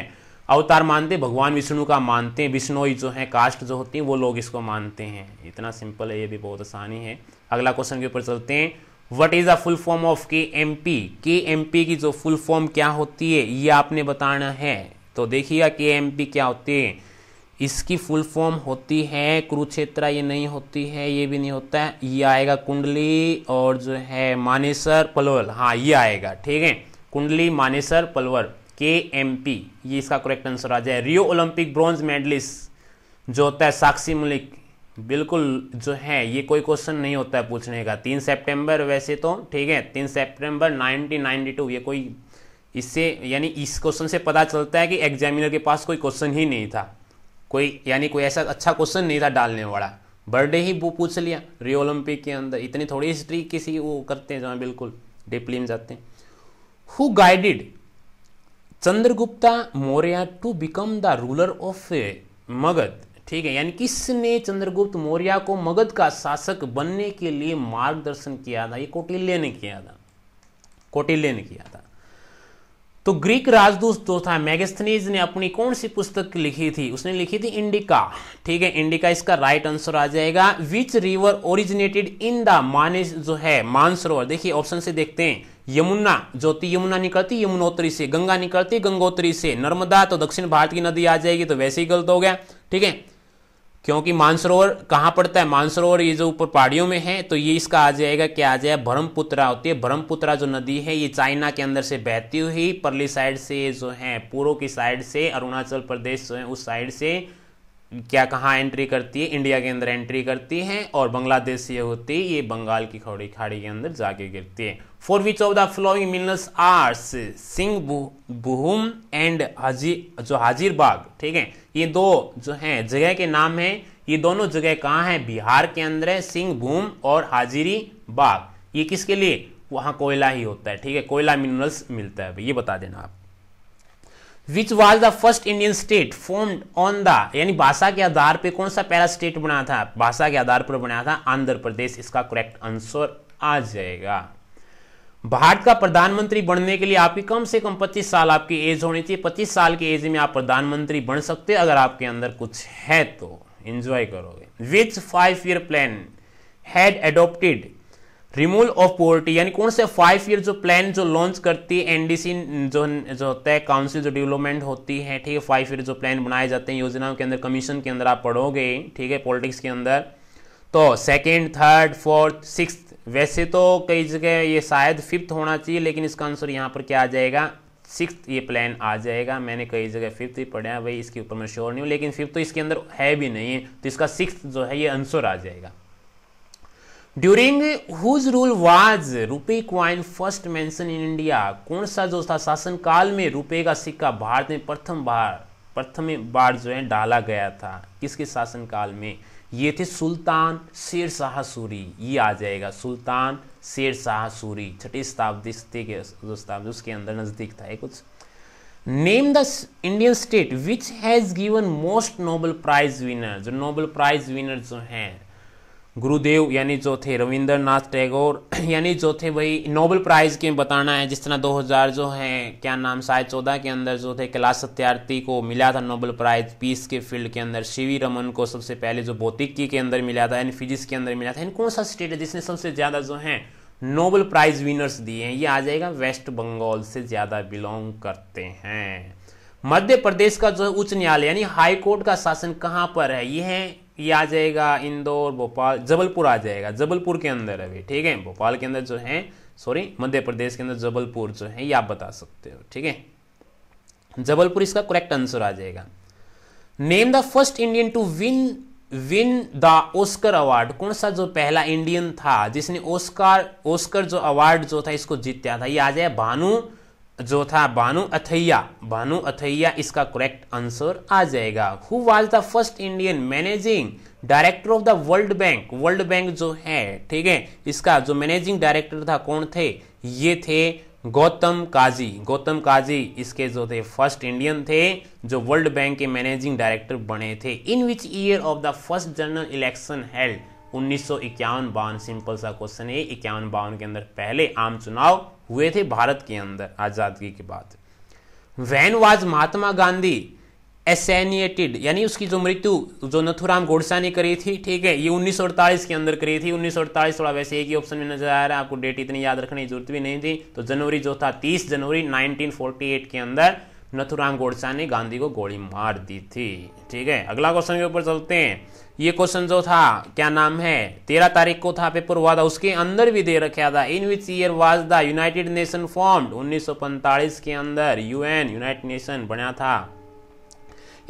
अवतार मानते भगवान विष्णु का मानते हैं विष्णोई जो है कास्ट जो होती है वो लोग इसको मानते हैं इतना सिंपल है ये भी बहुत आसानी है अगला क्वेश्चन के ऊपर चलते हैं what is the full form of K M P K M P की जो फुल फॉर्म क्या होती है ये आपने बताना है तो देखिएगा के एम पी क्या होती है इसकी फुल फॉर्म होती है कुरुक्षेत्रा ये नहीं होती है ये भी नहीं होता है ये आएगा कुंडली और जो है मानेसर पलवल हाँ ये आएगा ठीक है कुंडली मानेसर पलवर के एम पी ये इसका करेक्ट आंसर आ जाए रियो ओलंपिक ब्रॉन्ज मेडलिस्ट जो होता है साक्षी मलिक बिल्कुल जो है ये कोई क्वेश्चन नहीं होता है पूछने का तीन सितंबर वैसे तो ठीक है तीन सितंबर 1992 ये कोई इससे यानी इस क्वेश्चन से पता चलता है कि एग्जामिनर के पास कोई क्वेश्चन ही नहीं था कोई यानी कोई ऐसा अच्छा क्वेश्चन नहीं था डालने वाला बर्थडे ही वो पूछ लिया रियो ओलंपिक के अंदर इतनी थोड़ी हिस्ट्री किसी वो करते हैं जहाँ बिल्कुल डिप्ली में जाते हैं who guided Chandragupta Maurya to become the ruler of Magadh ठीक है यानी किसने चंद्रगुप्त मौर्य को मगध का शासक बनने के लिए मार्गदर्शन किया था ये कौटिल्य ने किया था कौटिल्य ने किया था तो ग्रीक राजदूत जो था मैगस्थनीज ने अपनी कौन सी पुस्तक लिखी थी उसने लिखी थी इंडिका ठीक है इंडिका इसका राइट आंसर आ जाएगा which river originated in the मानेज जो है मानसरोवर देखिए ऑप्शन से देखते हैं यमुना ज्योति यमुना निकलती यमुनोत्री से गंगा निकलती गंगोत्री से नर्मदा तो दक्षिण भारत की नदी आ जाएगी तो वैसे ही गलत हो गया ठीक है क्योंकि मानसरोवर कहाँ पड़ता है मानसरोवर ये जो ऊपर पहाड़ियों में है तो ये इसका आ जाएगा क्या आ जाएगा ब्रह्मपुत्रा होती है ब्रह्मपुत्रा जो नदी है ये चाइना के अंदर से बहती हुई परली साइड से जो है पूर्व की साइड से अरुणाचल प्रदेश जो है उस साइड से क्या कहाँ एंट्री करती है इंडिया के अंदर एंट्री करती है और बांग्लादेश से होती है ये बंगाल की खड़ी खाड़ी के अंदर जाके गिरती है four which of the following minerals ores सिंह बुहुम एंड हाजी जो बाग ठीक है ये दो जो हैं जगह के नाम हैं ये दोनों जगह कहाँ हैं बिहार के अंदर है सिंह भूम और हाजिरी बाग ये किसके लिए वहाँ कोयला ही होता है ठीक है कोयला मिनरल्स मिलता है ये बता देना आप which was the first Indian state form on the यानी भाषा के आधार पर कौन सा पहला स्टेट बना था भाषा के आधार पर बना था आंध्र प्रदेश इसका करेक्ट आंसर आ जाएगा भारत का प्रधानमंत्री बनने के लिए आपकी कम से कम 25 साल आपकी एज होनी चाहिए 25 साल की एज में आप प्रधानमंत्री बन सकते अगर आपके अंदर कुछ है तो एंजॉय करोगे which five year plan had adopted removal of poverty यानी कौन से फाइव ईयर जो प्लान जो लॉन्च करती है एनडीसी जो जो होता है काउंसिल जो डेवलपमेंट होती है ठीक है फाइव ईयर जो प्लान बनाए जाते हैं योजनाओं के अंदर कमीशन के अंदर आप पढ़ोगे ठीक है पॉलिटिक्स के अंदर तो सेकेंड थर्ड फोर्थ सिक्स वैसे तो कई जगह ये शायद फिफ्थ होना चाहिए लेकिन इसका आंसर यहाँ पर क्या आ जाएगा सिक्स ये प्लान आ जाएगा मैंने कई जगह फिफ्थ ही पढ़ा है भाई इसके ऊपर मैं श्योर नहीं हूँ लेकिन फिफ्थ तो इसके अंदर है भी नहीं है तो इसका सिक्स जो है ये आंसर आ जाएगा during whose rule was rupee coin first mention in India कौन सा जो था शासन काल में रुपए का सिक्का भारत में प्रथम बार प्रथम बार जो है डाला गया था किसके शासन काल में ये थे सुल्तान शेर शाह सूरी ये आ जाएगा सुल्तान शेर शाह सूरी छठी शताब्दी के शताब्दी उसके अंदर नज़दीक था कुछ name the Indian state which has given most noble prize winner जो नोबल प्राइज विनर जो हैं गुरुदेव यानी जो थे रविंद्रनाथ टैगोर यानी जो थे वही नोबल प्राइज़ के बताना है जिस तरह 2000 जो है क्या नाम शायद चौदह के अंदर जो थे कैलाश सत्यार्थी को मिला था नोबल प्राइज़ पीस के फील्ड के अंदर शिवी रमन को सबसे पहले जो भौतिकी के अंदर मिला था यानी फिजिक्स के अंदर मिला था यानी कौन सा स्टेट है जिसने सबसे ज़्यादा जो है नोबल प्राइज़ विनर्स दिए हैं ये आ जाएगा वेस्ट बंगाल से ज़्यादा बिलोंग करते हैं मध्य प्रदेश का जो उच्च न्यायालय यानी हाई कोर्ट का शासन कहाँ पर है ये है ये आ जाएगा इंदौर भोपाल जबलपुर आ जाएगा जबलपुर के अंदर अभी ठीक है भोपाल के अंदर जो है सॉरी मध्य प्रदेश के अंदर जबलपुर जो है ये आप बता सकते हो ठीक है जबलपुर इसका करेक्ट आंसर आ जाएगा name the first Indian to win win the Oscar award कौन सा जो पहला इंडियन था जिसने ओस्कार ओस्कर जो अवार्ड जो था इसको जीत्या था ये आ जाए भानु जो था बानु अथैया बानु अथैया इसका करेक्ट आंसर आ जाएगा who was the first Indian managing director of the World Bank World Bank जो है ठीक है इसका जो मैनेजिंग डायरेक्टर था कौन थे ये थे गौतम काजी गौतम काजी इसके जो थे फर्स्ट इंडियन थे जो वर्ल्ड बैंक के मैनेजिंग डायरेक्टर बने थे in which year of the first general election held उन्नीस सौ बावन सिंपल सा क्वेश्चन है इक्यावन बावन के अंदर पहले आम चुनाव हुए थे भारत के अंदर आज़ादी के बाद when was Mahatma Gandhi assassinated यानी उसकी जो मृत्यु जो नथुराम गोडसा ने करी थी ठीक है ये 1948 के अंदर करी थी 1948 थोड़ा वैसे एक ही ऑप्शन में नजर आ रहा है आपको डेट इतनी याद रखने की जरूरत भी नहीं थी तो जनवरी जो था 30 जनवरी 1948 के अंदर नथुराम गोडसा ने गांधी को गोली मार दी थी ठीक है अगला क्वेश्चन के ऊपर चलते हैं ये क्वेश्चन जो था क्या नाम है तेरह तारीख को था पेपर हुआ था उसके अंदर भी दे रखा था in which year was the united nation formed 1945 के अंदर यूएन यूनाइटेड नेशन बना था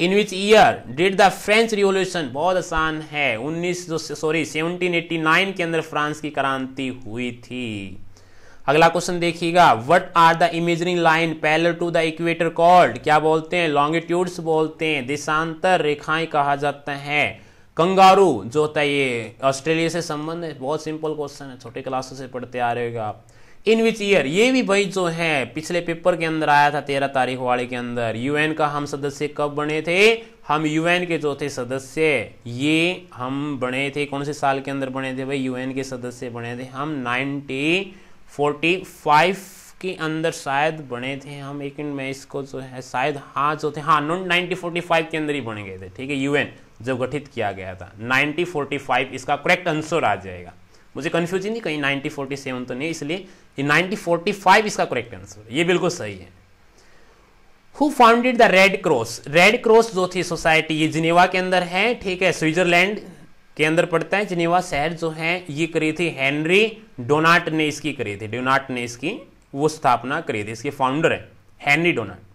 in which year did the French revolution बहुत आसान है उन्नीस सॉरी नाइन के अंदर फ्रांस की क्रांति हुई थी अगला क्वेश्चन देखिएगा what are the imaginary line parallel to the equator called क्या बोलते हैं लॉन्गिट्यूड्स बोलते हैं देशांतर रेखाएं कहा जाता है कंगारू जो होता है ये ऑस्ट्रेलिया से संबंध है बहुत सिंपल क्वेश्चन है छोटे क्लासों से पढ़ते आ रहे होगा आप इन विच ईयर ये भी भाई जो है पिछले पेपर के अंदर आया था तेरह तारीख वाले के अंदर यूएन का हम सदस्य कब बने थे हम यूएन के जो थे सदस्य ये हम बने थे कौन से साल के अंदर बने थे भाई यूएन के सदस्य बने थे हम नाइनटी फोर्टी फाइव के अंदर शायद बने थे हम एक मैं इसको जो है शायद हाँ जो थे हाँ नाइनटीन फोर्टी फाइव के अंदर ही बने गए थे ठीक है यूएन जो गठित किया गया था 1945 इसका करेक्ट आंसर आ जाएगा मुझे कन्फ्यूजन नहीं कहीं 1947 तो नहीं इसलिए 1945 इसका करेक्ट आंसर ये बिल्कुल सही है who founded the red cross red cross जो थी सोसाइटी ये जिनेवा के अंदर है ठीक है स्विट्जरलैंड के अंदर पड़ता है जिनेवा शहर जो है ये करी थी हेनरी डोनाट ने इसकी करी थी डोनाट ने इसकी वो स्थापना करी थी इसके फाउंडर है Henry Dunant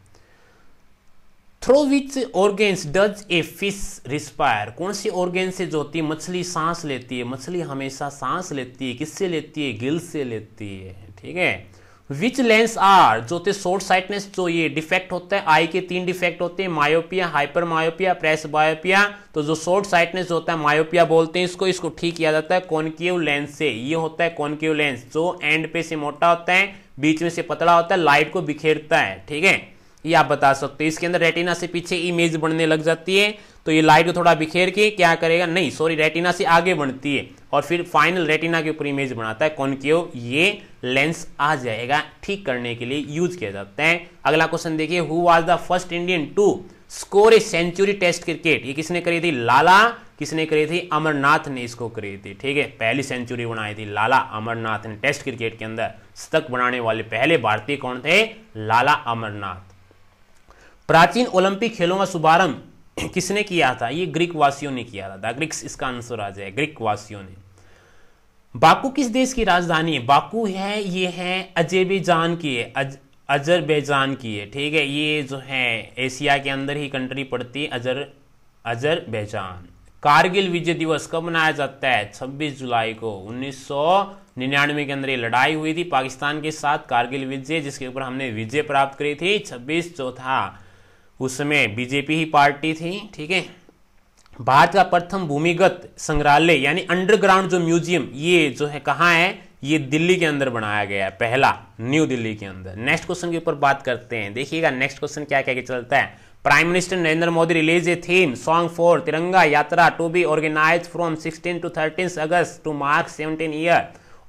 through which organs does a fish respire कौन सी ऑर्गेन से जो होती है मछली सांस लेती है मछली हमेशा सांस लेती है किससे लेती है गिल से लेती है ठीक है विच लेंस आर जो होते शॉर्ट साइटनेस जो ये डिफेक्ट होता है आई के तीन डिफेक्ट होते हैं myopia hyper myopia presbyopia तो जो शॉर्ट साइटनेस होता है मायोपिया बोलते हैं इसको इसको ठीक किया जाता है कॉनक्यू लेंस से ये होता है कॉनक्यू लेंस जो एंड पे से मोटा होता है बीच में से पतला होता है लाइट को बिखेरता है ठीक है ये आप बता सकते हो इसके अंदर रेटिना से पीछे इमेज बनने लग जाती है तो ये लाइट को थोड़ा बिखेर के क्या करेगा नहीं सॉरी रेटिना से आगे बढ़ती है और फिर फाइनल रेटिना के ऊपर इमेज बनाता है कौन क्यों ये लेंस आ जाएगा ठीक करने के लिए यूज किया जाता है अगला क्वेश्चन देखिए who was the first Indian to score a century test cricket ये किसने करी थी लाला किसने करी थी अमरनाथ ने इसको करी थी ठीक है पहली सेंचुरी बनाई थी लाला अमरनाथ ने टेस्ट क्रिकेट के अंदर शतक बनाने वाले पहले भारतीय कौन थे लाला अमरनाथ प्राचीन ओलंपिक खेलों का शुभारंभ किसने किया था ये ग्रीक वासियों ने किया था ग्रीक्स इसका आंसर आ जाए ग्रीक वासियों ने बाकू किस देश की राजधानी है बाकू है ये है अजेबेजान की है अज, अजरबैजान की है ठीक है ये जो है एशिया के अंदर ही कंट्री पड़ती है अजर अजरबैजान कारगिल विजय दिवस कब मनाया जाता है 26 जुलाई को 1999 के अंदर ये लड़ाई हुई थी पाकिस्तान के साथ कारगिल विजय जिसके ऊपर हमने विजय प्राप्त करी थी 26 चौथा उसमें बीजेपी ही पार्टी थी ठीक है भारत का प्रथम भूमिगत संग्रहालय यानी अंडरग्राउंड जो म्यूजियम ये जो है कहाँ है ये दिल्ली के अंदर बनाया गया है पहला न्यू दिल्ली के अंदर नेक्स्ट क्वेश्चन के ऊपर बात करते हैं देखिएगा नेक्स्ट क्वेश्चन क्या क्या चलता है prime minister Narendra Modi release a theme song for Tiranga Yatra to be organise from sixteen to thirteen August to mark seventeen year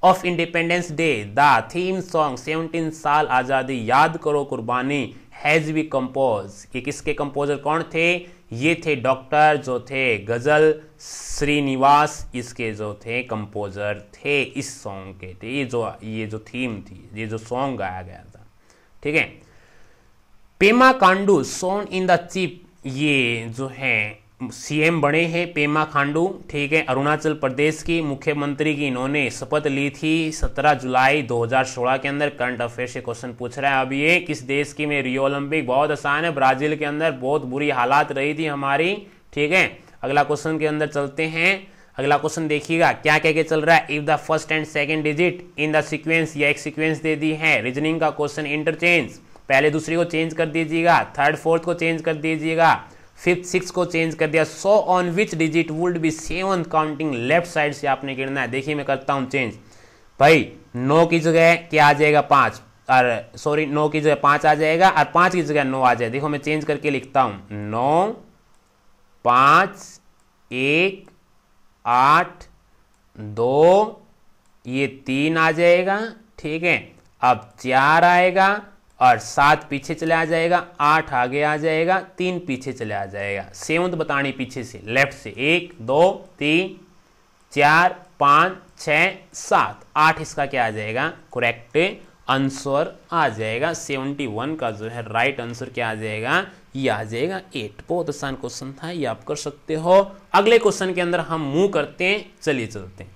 of independence day the theme song seventeen साल आजादी याद करो कुर्बानी हैज़ बी कंपोज कि किसके कंपोजर कौन थे ये थे डॉक्टर जो थे गज़ल श्रीनिवास इसके जो थे कंपोजर थे इस सॉन्ग के थे ये जो ये जो थीम थी ये जो सॉन्ग गाया गया था ठीक है Pema Khandu sworn in the chief ये जो है सीएम बने हैं पेमा खांडू ठीक है अरुणाचल प्रदेश की मुख्यमंत्री की इन्होंने शपथ ली थी 17 जुलाई 2016 के अंदर करंट अफेयर से क्वेश्चन पूछ रहा है अब ये किस देश की में रियो ओलंपिक बहुत आसान है ब्राजील के अंदर बहुत बुरी हालात रही थी हमारी ठीक है अगला क्वेश्चन के अंदर चलते हैं अगला क्वेश्चन देखिएगा क्या कह के चल रहा है if the first and second digit in the sequence या एक सिक्वेंस दे दी है रीजनिंग का क्वेश्चन इंटरचेंज पहले दूसरी को चेंज कर दीजिएगा थर्ड फोर्थ को चेंज कर दीजिएगा फिफ्थ सिक्स को चेंज कर दिया so on which digit would be seven counting left side से आपने गिरना है देखिए मैं करता हूँ चेंज भाई नौ की जगह क्या आ जाएगा पाँच और सॉरी नौ की जगह पाँच आ जाएगा और पाँच की जगह नौ आ जाए देखो मैं चेंज करके लिखता हूँ नौ पाँच एक आठ दो ये तीन आ जाएगा ठीक है अब चार आएगा और सात पीछे चले आ जाएगा आठ आगे आ जाएगा तीन पीछे चले आ जाएगा सेवंत बताने पीछे से लेफ्ट से एक दो तीन चार पाँच छ सात आठ इसका क्या आ जाएगा करेक्ट आंसर आ जाएगा सेवेंटी वन का जो है राइट आंसर क्या आ जाएगा ये आ जाएगा एट बहुत आसान क्वेश्चन था ये आप कर सकते हो अगले क्वेश्चन के अंदर हम मूव करते हैं चलिए चलते हैं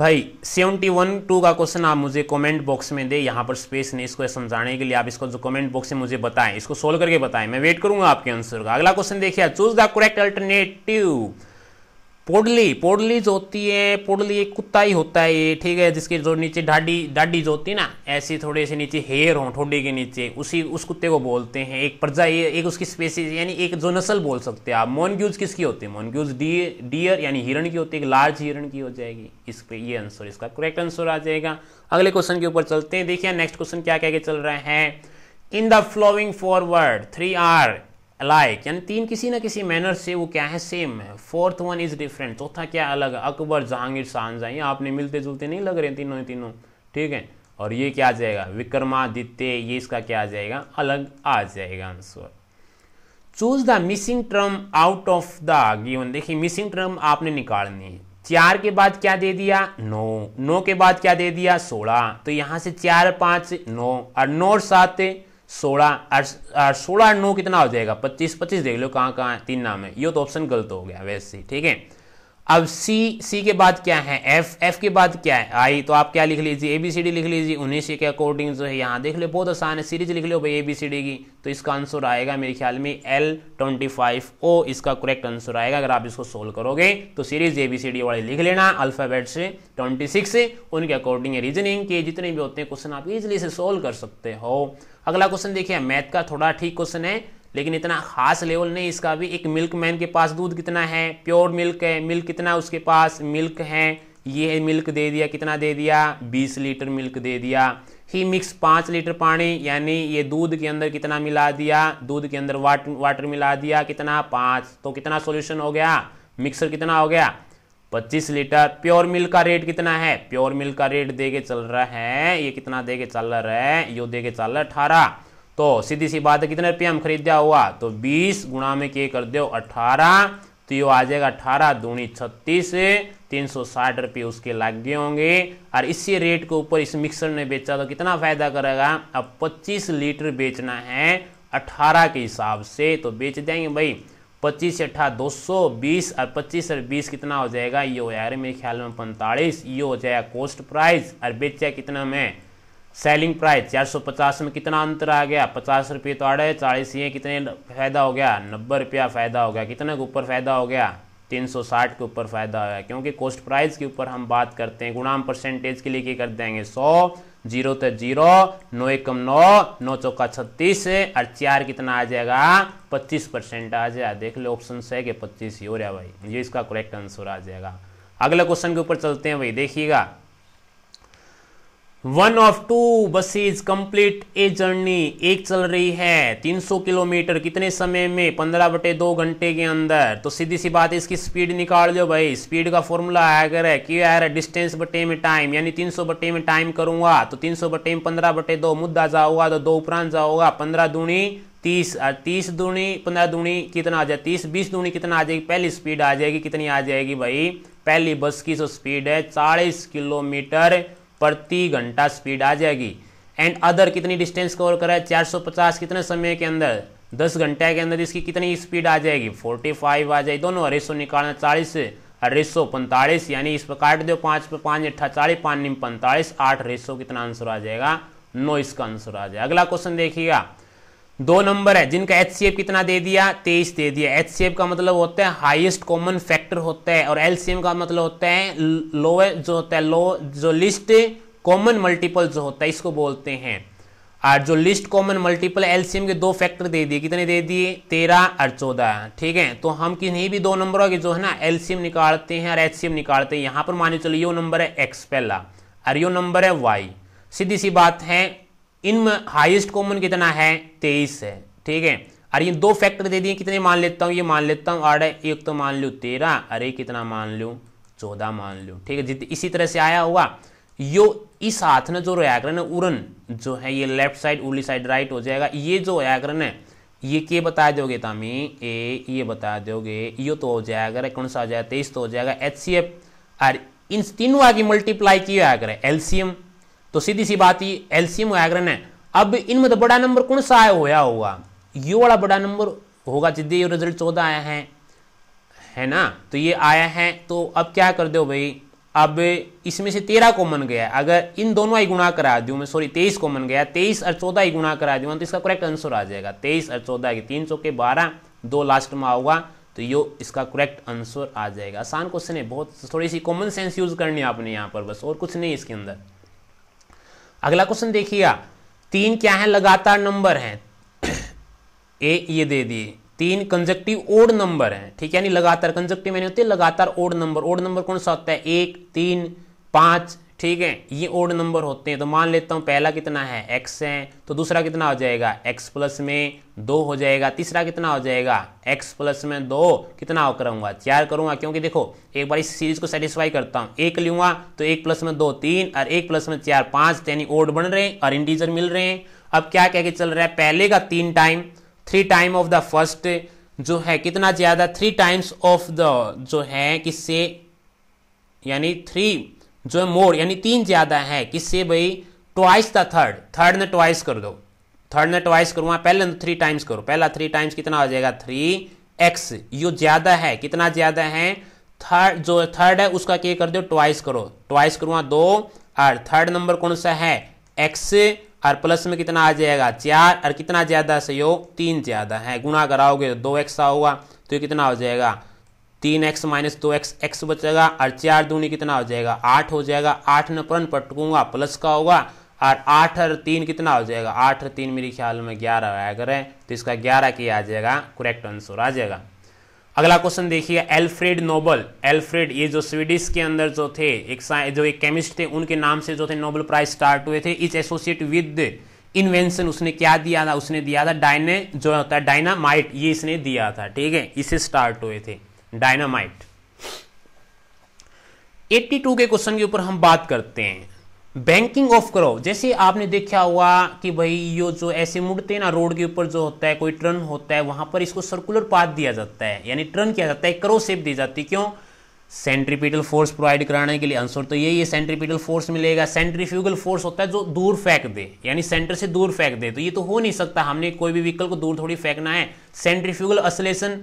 भाई सेवेंटी वन टू का क्वेश्चन आप मुझे कमेंट बॉक्स में दे यहाँ पर स्पेस नहीं इसको समझाने के लिए आप इसको जो कमेंट बॉक्स में मुझे बताएं इसको सोल्व करके बताएं मैं वेट करूंगा आपके आंसर का अगला क्वेश्चन देखिए चूज द करेक्ट अल्टरनेटिव पोडली पोडली जो होती है पोडली एक कुत्ता ही होता है ये ठीक है जिसके जो नीचे डाडी डाडी जो होती है ना ऐसी थोड़े से नीचे हेयर हो ठोडी के नीचे उसी उस कुत्ते को बोलते हैं एक प्रजा एक उसकी स्पेसीज यानी एक जो नस्ल बोल सकते हैं आप मोनग्यूज किसकी होती है मोनग्यूज डी डियर यानी हिरण की होती है एक लार्ज हिरण की हो जाएगी इस पर ये आंसर इसका करेक्ट आंसर आ जाएगा अगले क्वेश्चन के ऊपर चलते हैं देखिए नेक्स्ट क्वेश्चन क्या क्या चल रहा है in the following forward three are alike यानी तीन किसी ना किसी मैनर से वो क्या है सेम है फोर्थ वन इज़ डिफरेंट चौथा क्या अलग है अकबर जहांगीर शाहजहाँ ये आपने मिलते जुलते नहीं लग रहे तीनों तीनों ठीक है और ये क्या आ जाएगा विक्रमादित्य ये इसका क्या आ जाएगा अलग आ जाएगा answer choose the missing term out of the given देखिए मिसिंग टर्म आपने निकालनी है चार के बाद क्या दे दिया नौ नौ के बाद क्या दे दिया सोलह तो यहां से चार पांच नौ और नौ सात सोलह सोलह नौ कितना हो जाएगा पच्चीस पच्चीस देख लो कहाँ कहाँ तीन नाम है ये तो ऑप्शन गलत हो गया वैसे ठीक है अब सी सी के बाद क्या है एफ एफ के बाद क्या है आई तो आप क्या लिख लीजिए एबीसीडी लिख लीजिए उन्हीं से के अकॉर्डिंग जो है यहाँ देख लो बहुत आसान है सीरीज लिख लो भाई एबीसीडी की तो इसका आंसर आएगा मेरे ख्याल में एल ट्वेंटी फाइव ओ इसका करेक्ट आंसर आएगा अगर आप इसको सोल्व करोगे तो सीरीज एबीसीडी वाले लिख लेना अल्फ़ाबेट से ट्वेंटी सिक्स उनके अकॉर्डिंग रीजनिंग के जितने भी होते हैं क्वेश्चन आप इजिली से सोल्व कर सकते हो अगला क्वेश्चन देखिए मैथ का थोड़ा ठीक क्वेश्चन है लेकिन इतना खास लेवल नहीं इसका भी एक मिल्क मैन के पास दूध कितना है प्योर मिल्क है मिल्क कितना उसके पास मिल्क है ये मिल्क दे दिया कितना दे दिया बीस लीटर मिल्क दे दिया ही मिक्स पाँच लीटर पानी यानी ये दूध के अंदर कितना मिला दिया दूध के अंदर वाट वाटर मिला दिया कितना पाँच तो कितना सोल्यूशन हो गया मिक्सर कितना हो गया पच्चीस लीटर प्योर मिल्क का रेट कितना है प्योर मिल्क का रेट दे के चल रहा है ये कितना दे के चल रहा है यो दे के चल रहा है अठारह तो सीधी सी बात है कितने रुपया में खरीदा हुआ तो बीस गुणा में के कर दो अठारह तो ये आ जाएगा अठारह दूनी छत्तीस तीन सौ साठ रुपये उसके लागे होंगे और इसी रेट के ऊपर इस मिक्सर ने बेचा तो कितना फायदा करेगा अब पच्चीस लीटर बेचना है अठारह के हिसाब से तो बेच देंगे भाई पच्चीस से अठारह दो सौ बीस और पच्चीस और बीस कितना हो जाएगा ये हो जाएगा मेरे ख्याल में पैंतालीस ये हो जाएगा कॉस्ट प्राइस और बेचा कितना में सेलिंग प्राइस चार सौ पचास में कितना अंतर आ गया पचास रुपये तो आड़े चालीस ये कितने फ़ायदा हो गया नब्बे रुपया फ़ायदा हो गया कितने के ऊपर फ़ायदा हो गया तीन सौ साठ के ऊपर फ़ायदा हो गया क्योंकि कॉस्ट प्राइस के ऊपर हम बात करते हैं गुणाम परसेंटेज के लिए क्या कर देंगे सौ जीरो तो जीरो नौ एकम नौ नौ चौका छत्तीस और चार कितना आ जाएगा पच्चीस परसेंट आ जाएगा देख लो ऑप्शन से कि पच्चीस ही हो रहा भाई ये इसका करेक्ट आंसर आ जाएगा अगले क्वेश्चन के ऊपर चलते हैं भाई देखिएगा one of two buses complete a journey एक चल रही है 300 किलोमीटर कितने समय में 15 बटे दो घंटे के अंदर तो सीधी सी बात है इसकी स्पीड निकाल लो भाई स्पीड का फॉर्मूला आया कर है कि आया डिस्टेंस बटे में टाइम यानी 300 बटे में टाइम करूंगा तो 300 बटे में 15 बटे दो मुद्दा जाओगा तो दो उपरांत जाओगा पंद्रह दूनी तीस तीस दूनी पंद्रह दूनी कितना आ जाए तीस बीस दूनी कितना आ जाएगी पहली स्पीड आ जाएगी कितनी आ जाएगी भाई पहली बस की जो स्पीड है चालीस किलोमीटर प्रति घंटा स्पीड आ जाएगी एंड अदर कितनी डिस्टेंस कवर करा है 450 कितने समय के अंदर 10 घंटे के अंदर इसकी कितनी स्पीड आ जाएगी 45 आ जाएगी दोनों रेसो निकालना चालीस रेसो पैंतालीस यानी इस पर काट दो पाँच पे पाँच अट्ठा चालीस पाँच निम पैंतालीस आठ रेसो कितना आंसर आ जाएगा नो इसका आंसर आ जाएगा अगला क्वेश्चन देखिएगा दो नंबर है जिनका एच कितना दे दिया तेईस दे दिया एच का मतलब होता है हाईएस्ट कॉमन फैक्टर होता है और एल का मतलब होता है लोवे जो होता है लो जो लिस्ट कॉमन मल्टीपल जो होता है इसको बोलते हैं और जो लिस्ट कॉमन मल्टीपल एलसीएम के दो फैक्टर दे दिए कितने दे दिए तेरह और चौदह ठीक है तो हम किन्हीं भी दो नंबरों के जो है ना एलसीएम निकालते हैं और एचसीएम निकालते हैं यहां पर माने चलो यो नंबर है एक्स पहला और यो नंबर है वाई सीधी सी बात है इनमें हाईएस्ट कॉमन कितना है तेईस है ठीक है और ये दो फैक्टर दे दिए कितने मान लेता हूँ ये मान लेता हूँ अरे एक तो मान लू तेरह अरे कितना मान लू चौदह मान लू ठीक है इसी तरह से आया हुआ यो इस हाथ ने जो व्याकरण है उरन जो है ये लेफ्ट साइड उर्ली साइड राइट हो जाएगा ये जो व्याकरण है ये के बता दोगे तमी ए ये बता दोगे ये तो हो जाएगा कौन सा हो जाएगा तेईस तो हो जाएगा एच सी एफ और इन तीनों आगे मल्टीप्लाई किया व्याकरण एलसीएम तो सीधी सी बात ही एल्सियम आयरन है अब इनमें तो बड़ा नंबर कौन सा आया होया होगा ये वाला बड़ा नंबर होगा जिद्दे ये रिजल्ट चौदह आया है है ना तो ये आया है तो अब क्या कर दो भाई अब इसमें से तेरह कॉमन गया अगर इन दोनों ही गुणा करा दू मैं सॉरी तेईस कॉमन गया तेईस और चौदह ही गुणा करा दू तो इसका करेक्ट आंसर आ जाएगा तेईस और चौदह की तीन सौ के बारह दो लास्ट में आओगा तो यो इसका करेक्ट आंसर आ जाएगा आसान क्वेश्चन है बहुत थोड़ी सी कॉमन सेंस यूज़ करनी है आपने यहाँ पर बस और कुछ नहीं इसके अंदर अगला क्वेश्चन देखिए तीन क्या है लगातार नंबर है ए ये दे दिए तीन कंजक्टिव ओड नंबर है ठीक है यानी लगातार कंजक्टिव मैंने होते है लगातार ओड नंबर ओड नंबर कौन सा होता है एक तीन पांच ठीक है ये ओड नंबर होते हैं तो मान लेता हूँ पहला कितना है एक्स है तो दूसरा कितना हो जाएगा x प्लस में दो हो जाएगा तीसरा कितना हो जाएगा x प्लस में दो कितना हो करूँगा चार करूँगा क्योंकि देखो एक बार इस सीरीज को सेटिस्फाई करता हूँ एक लूँगा तो एक प्लस में दो तीन और एक प्लस में चार पाँच तो यानी ओड बन रहे हैं और इंटीजर मिल रहे हैं अब क्या कह के चल रहा है पहले का तीन time three time of the first जो है कितना ज़्यादा थ्री टाइम्स ऑफ द जो है किससे यानी थ्री जो है मोर यानी तीन ज़्यादा है किससे भाई ट्वाइस था थर्ड थर्ड ने ट्वाइस कर दो थर्ड ने ट्वाइस करूँ पहले थ्री टाइम्स करो पहला थ्री टाइम्स कितना हो जाएगा थ्री एक्स यो ज़्यादा है कितना ज़्यादा है थर्ड जो थर्ड है उसका क्या कर दो ट्वाइस करो ट्वाइस करूँगा दो और थर्ड नंबर कौन सा है एक्स और प्लस में कितना आ जाएगा चार और कितना ज़्यादा से यो तीन ज़्यादा है गुणा कराओगे तो दो एक्स होगा तो ये कितना हो जाएगा तीन एक्स माइनस दो एक्स एक्स बचेगा और चार दूनी कितना हो जाएगा आठ हो जाएगा आठ ने पुरन पटकूंगा प्लस का होगा और आठ और तीन कितना हो जाएगा आठ और तीन मेरे ख्याल में ग्यारह आया करें तो इसका ग्यारह की आ जाएगा करेक्ट आंसर आ जाएगा अगला क्वेश्चन देखिए एल्फ्रेड नोबल एल्फ्रेड ये जो स्वीडिश के अंदर जो थे एक जो एक केमिस्ट थे उनके नाम से जो थे नोबल प्राइज स्टार्ट हुए थे इज एसोसिएट विद इन्वेंशन उसने क्या दिया था उसने दिया था डायने जो होता है डायनामाइट ये इसने दिया था ठीक है इसे स्टार्ट हुए थे डायनामाइट 82 के क्वेश्चन के ऊपर हम बात करते हैं बैंकिंग ऑफ करो जैसे आपने देखा हुआ कि भाई ये जो ऐसे मुड़ते हैं ना रोड के ऊपर जो होता है कोई टर्न होता है वहां पर इसको सर्कुलर पाथ दिया जाता है यानी टर्न किया जाता है करो सेप दी जाती है क्यों सेंट्रीपिटल फोर्स प्रोवाइड कराने के लिए आंसर तो यही है सेंट्रीपिटल फोर्स मिलेगा सेंट्रीफ्यूगल फोर्स होता है जो दूर फेंक दे यानी सेंटर से दूर फेंक दे तो ये तो हो नहीं सकता हमने कोई भी व्हीकल को दूर थोड़ी फेंकना है सेंट्रीफ्यूगल असलेशन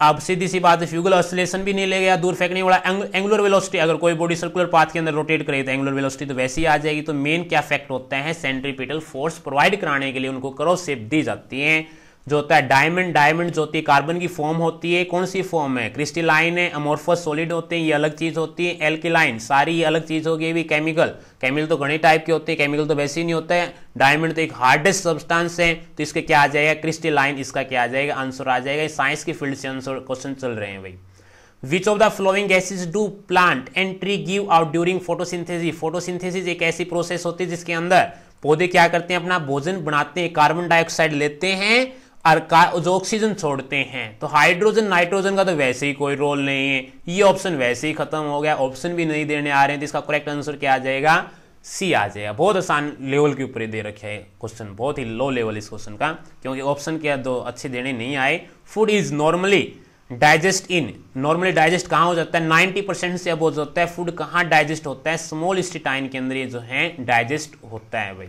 अब सीधी सी बात है फ्यूगल ऑसिलेशन भी नहीं ले गया दूर फेंकने वाला एंगुलर वेलोसिटी अगर कोई बॉडी सर्कुलर पाथ के अंदर रोटेट करे तो एंगुलर वेलोसिटी तो वैसे ही आ जाएगी तो मेन क्या फैक्ट होता है सेंट्रीपिटल फोर्स प्रोवाइड कराने के लिए उनको करो सेप दी जाती है जो होता है डायमंड डायमंड जो होती है कार्बन की फॉर्म होती है कौन सी फॉर्म है क्रिस्टिलाइन है अमोर्फस सॉलिड होते हैं ये अलग चीज़ होती है एल्किलाइन सारी ये अलग चीज़ होगी भी केमिकल केमिकल तो घने टाइप के होते हैं केमिकल तो वैसे ही नहीं होता है डायमंड तो एक हार्डेस्ट सब्सटेंस है तो इसके क्या आ जाएगा क्रिस्टिलाइन इसका क्या आ जाएगा आंसर आ जाएगा साइंस की फील्ड से आंसर क्वेश्चन चल रहे हैं भाई which of the following gases do plant entry give out during photosynthesis photosynthesis एक ऐसी प्रोसेस होती है जिसके अंदर पौधे क्या करते हैं अपना भोजन बनाते हैं कार्बन डाइऑक्साइड लेते हैं जो ऑक्सीजन छोड़ते हैं तो हाइड्रोजन नाइट्रोजन का तो वैसे ही कोई रोल नहीं है ये ऑप्शन वैसे ही खत्म हो गया ऑप्शन भी नहीं देने आ रहे हैं तो इसका करेक्ट आंसर क्या आ जाएगा सी आ जाएगा बहुत आसान लेवल के ऊपर दे रखे है क्वेश्चन बहुत ही लो लेवल इस क्वेश्चन का क्योंकि ऑप्शन क्या दो अच्छे देने नहीं आए food is normally digest in normally digest कहाँ हो जाता है नाइन्टी परसेंट से अब हो जाता है फूड कहाँ डाइजेस्ट होता है स्मॉल स्टिटाइन के अंदर ये जो है डाइजेस्ट होता है भाई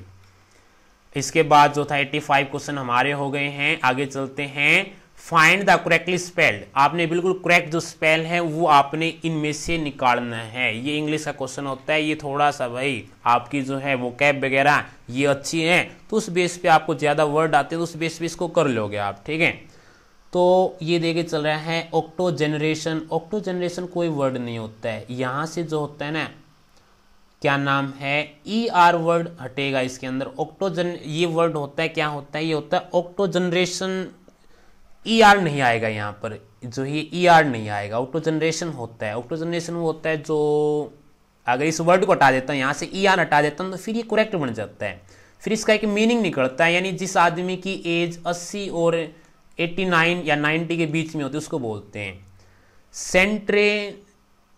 इसके बाद जो था 85 क्वेश्चन हमारे हो गए हैं आगे चलते हैं फाइंड द करेक्टली स्पेल्ड आपने बिल्कुल करेक्ट जो स्पेल है वो आपने इनमें से निकालना है ये इंग्लिश का क्वेश्चन होता है ये थोड़ा सा भाई आपकी जो है वो कैब वगैरह ये अच्छी है तो उस बेस पे आपको ज़्यादा वर्ड आते हैं तो उस बेस पे इसको कर लोगे आप ठीक है तो ये देखे चल रहा है ऑक्टो जनरेशन ऑक्टो जनरेशन कोई वर्ड नहीं होता है यहाँ से जो होता है ना क्या नाम है ई आर वर्ड हटेगा इसके अंदर ऑक्टोजन ये वर्ड होता है क्या होता है ये होता है ऑक्टो जनरेशन ई आर नहीं आएगा यहाँ पर जो ये ई e आर नहीं आएगा ऑक्टो जनरेशन होता है ऑक्टो जनरेशन वो होता है जो अगर इस वर्ड को हटा देता हूँ यहाँ से ई e आर हटा देता हूँ तो फिर ये करेक्ट बन जाता है फिर इसका एक मीनिंग निकलता है यानी जिस आदमी की एज अस्सी और एट्टी नाइन या नाइन्टी के बीच में होती है उसको बोलते हैं सेंट्रे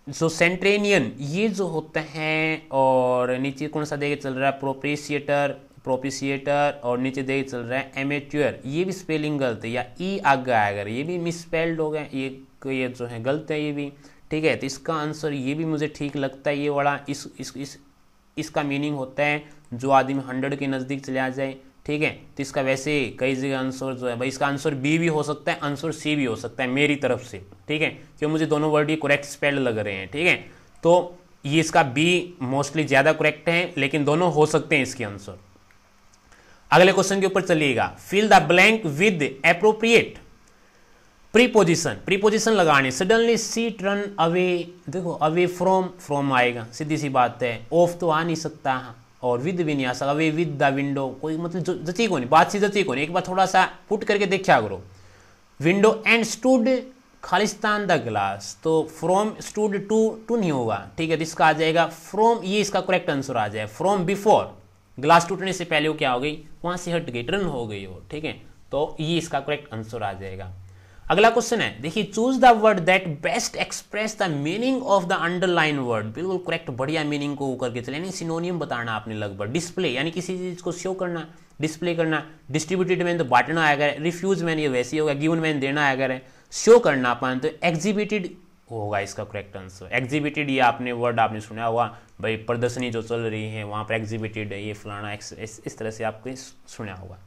जो सेंट्रेनियन ये जो होते हैं और नीचे कौन सा देखे चल रहा है प्रोप्रिसिएटर प्रोपिसिएटर और नीचे देखे चल रहा है एमेच्योर ये भी स्पेलिंग गलत है या ई है आएगा ये भी स्पेल्ड हो गए ये ये जो है गलत है ये भी ठीक है तो इसका आंसर ये भी मुझे ठीक लगता है ये वाला इस इस इस इसका मीनिंग होता है जो आदमी हंड्रेड के नज़दीक चले आ जाए ठीक है तो इसका वैसे कई जगह आंसर जो है भाई इसका आंसर बी भी हो सकता है आंसर सी भी हो सकता है मेरी तरफ से ठीक है क्यों मुझे दोनों वर्ड ही करेक्ट स्पेल्ड लग रहे हैं ठीक है तो ये इसका बी मोस्टली ज़्यादा करेक्ट है लेकिन दोनों हो सकते हैं इसके आंसर अगले क्वेश्चन के ऊपर चलिएगा fill the blank with appropriate preposition preposition लगाने सडनली सीट रन अवे देखो अवे फ्रॉम फ्रॉम आएगा सीधी सी बात है ऑफ तो आ नहीं सकता और विद विन्यास अवे विद द विंडो कोई मतलब जची कोनी बात सी जची कोनी एक बार थोड़ा सा पुट करके देखा करो विंडो एंड स्टूड खालिस्तान द ग्लास तो फ्रॉम स्टूड टू टू नहीं होगा ठीक है तो इसका आ जाएगा फ्रॉम ये इसका करेक्ट आंसर आ जाए फ्रॉम बिफोर ग्लास टूटने से पहले वो क्या हो गई वहां से हट गई टर्न हो गई वो ठीक है तो ये इसका करेक्ट आंसर आ जाएगा अगला क्वेश्चन है देखिए choose the word that best express the meaning of the underline word बिल्कुल करेक्ट बढ़िया मीनिंग को करके चले यानी सिनोनियम बताना आपने लगभग डिस्प्ले यानी किसी चीज को शो करना डिस्प्ले करना डिस्ट्रीब्यूटेड मैन तो बांटना आएगा रिफ्यूज मैन ये वैसे ही होगा गिवन मैन देना आएगा शो करना अपन तो एग्जीबिटेड होगा इसका करेक्ट आंसर एग्जीबिटेड ये आपने वर्ड आपने सुना हुआ भाई प्रदर्शनी जो चल रही है वहां पर एग्जीबिटेड है ये फलाना इस, इस तरह से आपने सुना होगा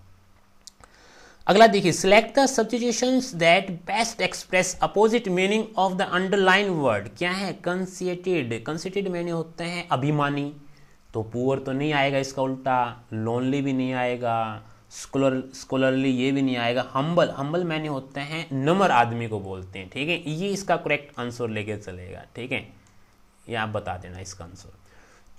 अगला देखिए select the substitution that best express opposite meaning of the underline word क्या है कंसिएटेड कंसिएटेड मैंने होते हैं अभिमानी तो पुअर तो नहीं आएगा इसका उल्टा लोनली भी नहीं आएगा स्कॉलर स्कॉलरली ये भी नहीं आएगा हम्बल हम्बल मैंने होते हैं नमर आदमी को बोलते हैं ठीक है ये इसका करेक्ट आंसर लेके चलेगा ठीक है ये आप बता देना इसका answer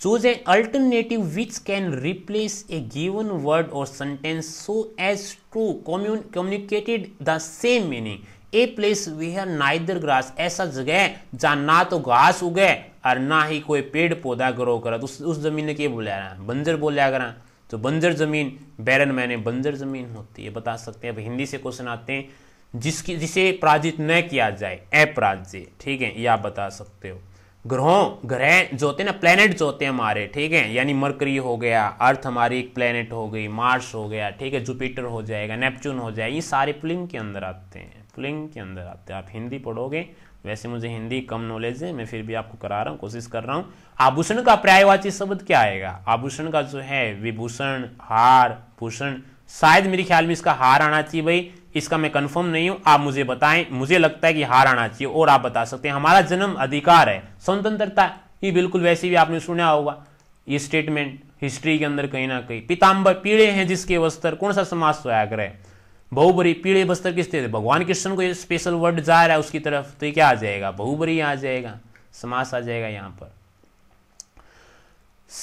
choose a alternative which can replace a given word और sentence so as to commune communicated the same meaning a place where neither grass ऐसा जगह है जहाँ ना तो घास उगे और ना ही कोई पेड़ पौधा ग्रो करे तो उस, उस जमीन ने क्या बोला रहा बंजर बोलया करा तो बंजर जमीन बैरन मैंने बंजर जमीन होती है बता सकते हैं अब हिंदी से क्वेश्चन आते हैं जिसकी जिसे पराजित न किया जाए अपराज्य ठीक है या आप बता सकते हो ग्रहों ग्रह जो होते हैं ना प्लेनेट जो होते हैं हमारे ठीक है यानी मरकरी हो गया अर्थ हमारी एक प्लेनेट हो गई मार्स हो गया ठीक है जुपिटर हो जाएगा नेपच्यून हो जाए ये सारे पुलिंग के अंदर आते हैं पुलिंग के अंदर आते हैं आप हिंदी पढ़ोगे वैसे मुझे हिंदी कम नॉलेज है मैं फिर भी आपको करा रहा हूँ कोशिश कर रहा हूँ आभूषण का पर्यायवाची शब्द क्या आएगा आभूषण का जो है विभूषण हार भूषण शायद मेरे ख्याल में इसका हार आना चाहिए भाई इसका मैं कंफर्म नहीं हूं आप मुझे बताएं मुझे लगता है कि हार आना चाहिए और आप बता सकते हैं हमारा जन्म अधिकार है स्वतंत्रता ये बिल्कुल वैसे भी आपने सुना होगा ये स्टेटमेंट हिस्ट्री के अंदर कहीं ना कहीं पीताम्बर पीड़े हैं जिसके वस्त्र कौन सा समाज सयाग्रह है बहुबरी पीड़े वस्त्र किस थे भगवान कृष्ण को स्पेशल वर्ड जा रहा है उसकी तरफ तो ये क्या आ जाएगा बहुबरी आ जाएगा समास आ जाएगा यहां पर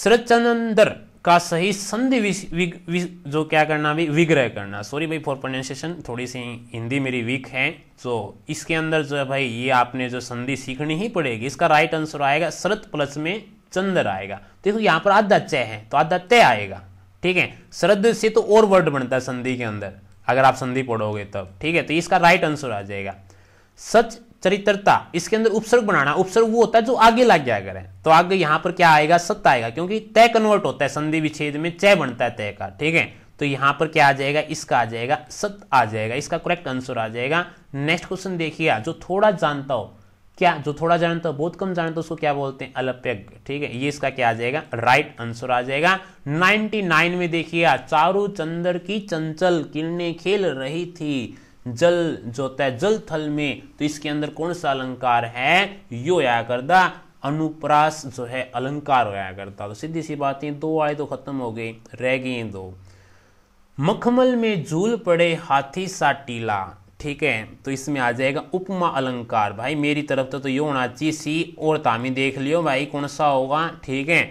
शरदचंदर का सही संधि जो क्या करना भी विग्रह करना सॉरी भाई फॉर प्रोनाउंसिएशन थोड़ी सी हिंदी मेरी वीक है तो इसके अंदर जो है भाई ये आपने जो संधि सीखनी ही पड़ेगी इसका राइट आंसर आएगा शरत प्लस में चंद्र आएगा देखो यहां पर आधा चय है तो आधा तय आएगा ठीक है शरद से तो और वर्ड बनता है संधि के अंदर अगर आप संधि पढ़ोगे तब ठीक है तो इसका राइट आंसर आ जाएगा सच चरित्रता इसके अंदर उपसर्ग बनाना उपसर्ग वो होता है जो आगे लग गया अगर है तो आगे यहां पर क्या आएगा सत्य आएगा क्योंकि तय कन्वर्ट होता है संधि विच्छेद में चय बनता है तय का ठीक है तो यहां पर क्या आ जाएगा इसका आ जाएगा सत आ जाएगा इसका करेक्ट आंसर आ जाएगा नेक्स्ट क्वेश्चन देखिए जो थोड़ा जानता हो क्या जो थोड़ा जानता हो बहुत कम जानता हो उसको क्या बोलते हैं अलप्यज्ञ ठीक है ये इसका क्या आ जाएगा राइट आंसर आ जाएगा 99 में देखिए चारू चंद्र की चंचल किरणें खेल रही थी जल जो होता है जल थल में तो इसके अंदर कौन सा अलंकार है यो आया करता अनुप्रास जो है अलंकार होया करता तो सीधी सी है दो आए तो खत्म हो गए रह गए दो मखमल में झूल पड़े हाथी सा टीला ठीक है तो इसमें आ जाएगा उपमा अलंकार भाई मेरी तरफ तो, तो यो होना चाहिए सी और तामी देख लियो भाई कौन सा होगा ठीक है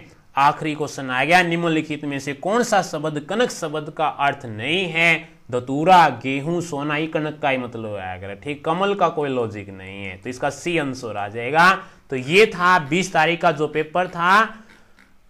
आखिरी क्वेश्चन आ गया निम्नलिखित में से कौन सा शब्द कनक शब्द का अर्थ नहीं है धतूरा गेहूं सोना ही कनक का ही मतलब आया करें ठीक कमल का कोई लॉजिक नहीं है तो इसका सी आंसर आ जाएगा तो ये था बीस तारीख का जो पेपर था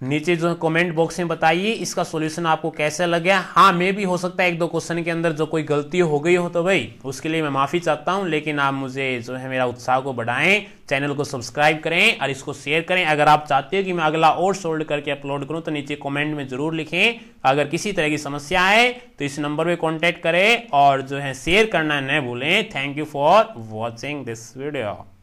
नीचे जो कमेंट बॉक्स में बताइए इसका सॉल्यूशन आपको लग गया हाँ मैं भी हो सकता है एक दो क्वेश्चन के अंदर जो कोई गलती हो गई हो तो भाई उसके लिए मैं माफ़ी चाहता हूँ लेकिन आप मुझे जो है मेरा उत्साह को बढ़ाएं चैनल को सब्सक्राइब करें और इसको शेयर करें अगर आप चाहते हो कि मैं अगला और सोल्ड करके अपलोड करूँ तो नीचे कॉमेंट में ज़रूर लिखें अगर किसी तरह की समस्या है तो इस नंबर पर कॉन्टैक्ट करें और जो है शेयर करना न भूलें thank you for watching this video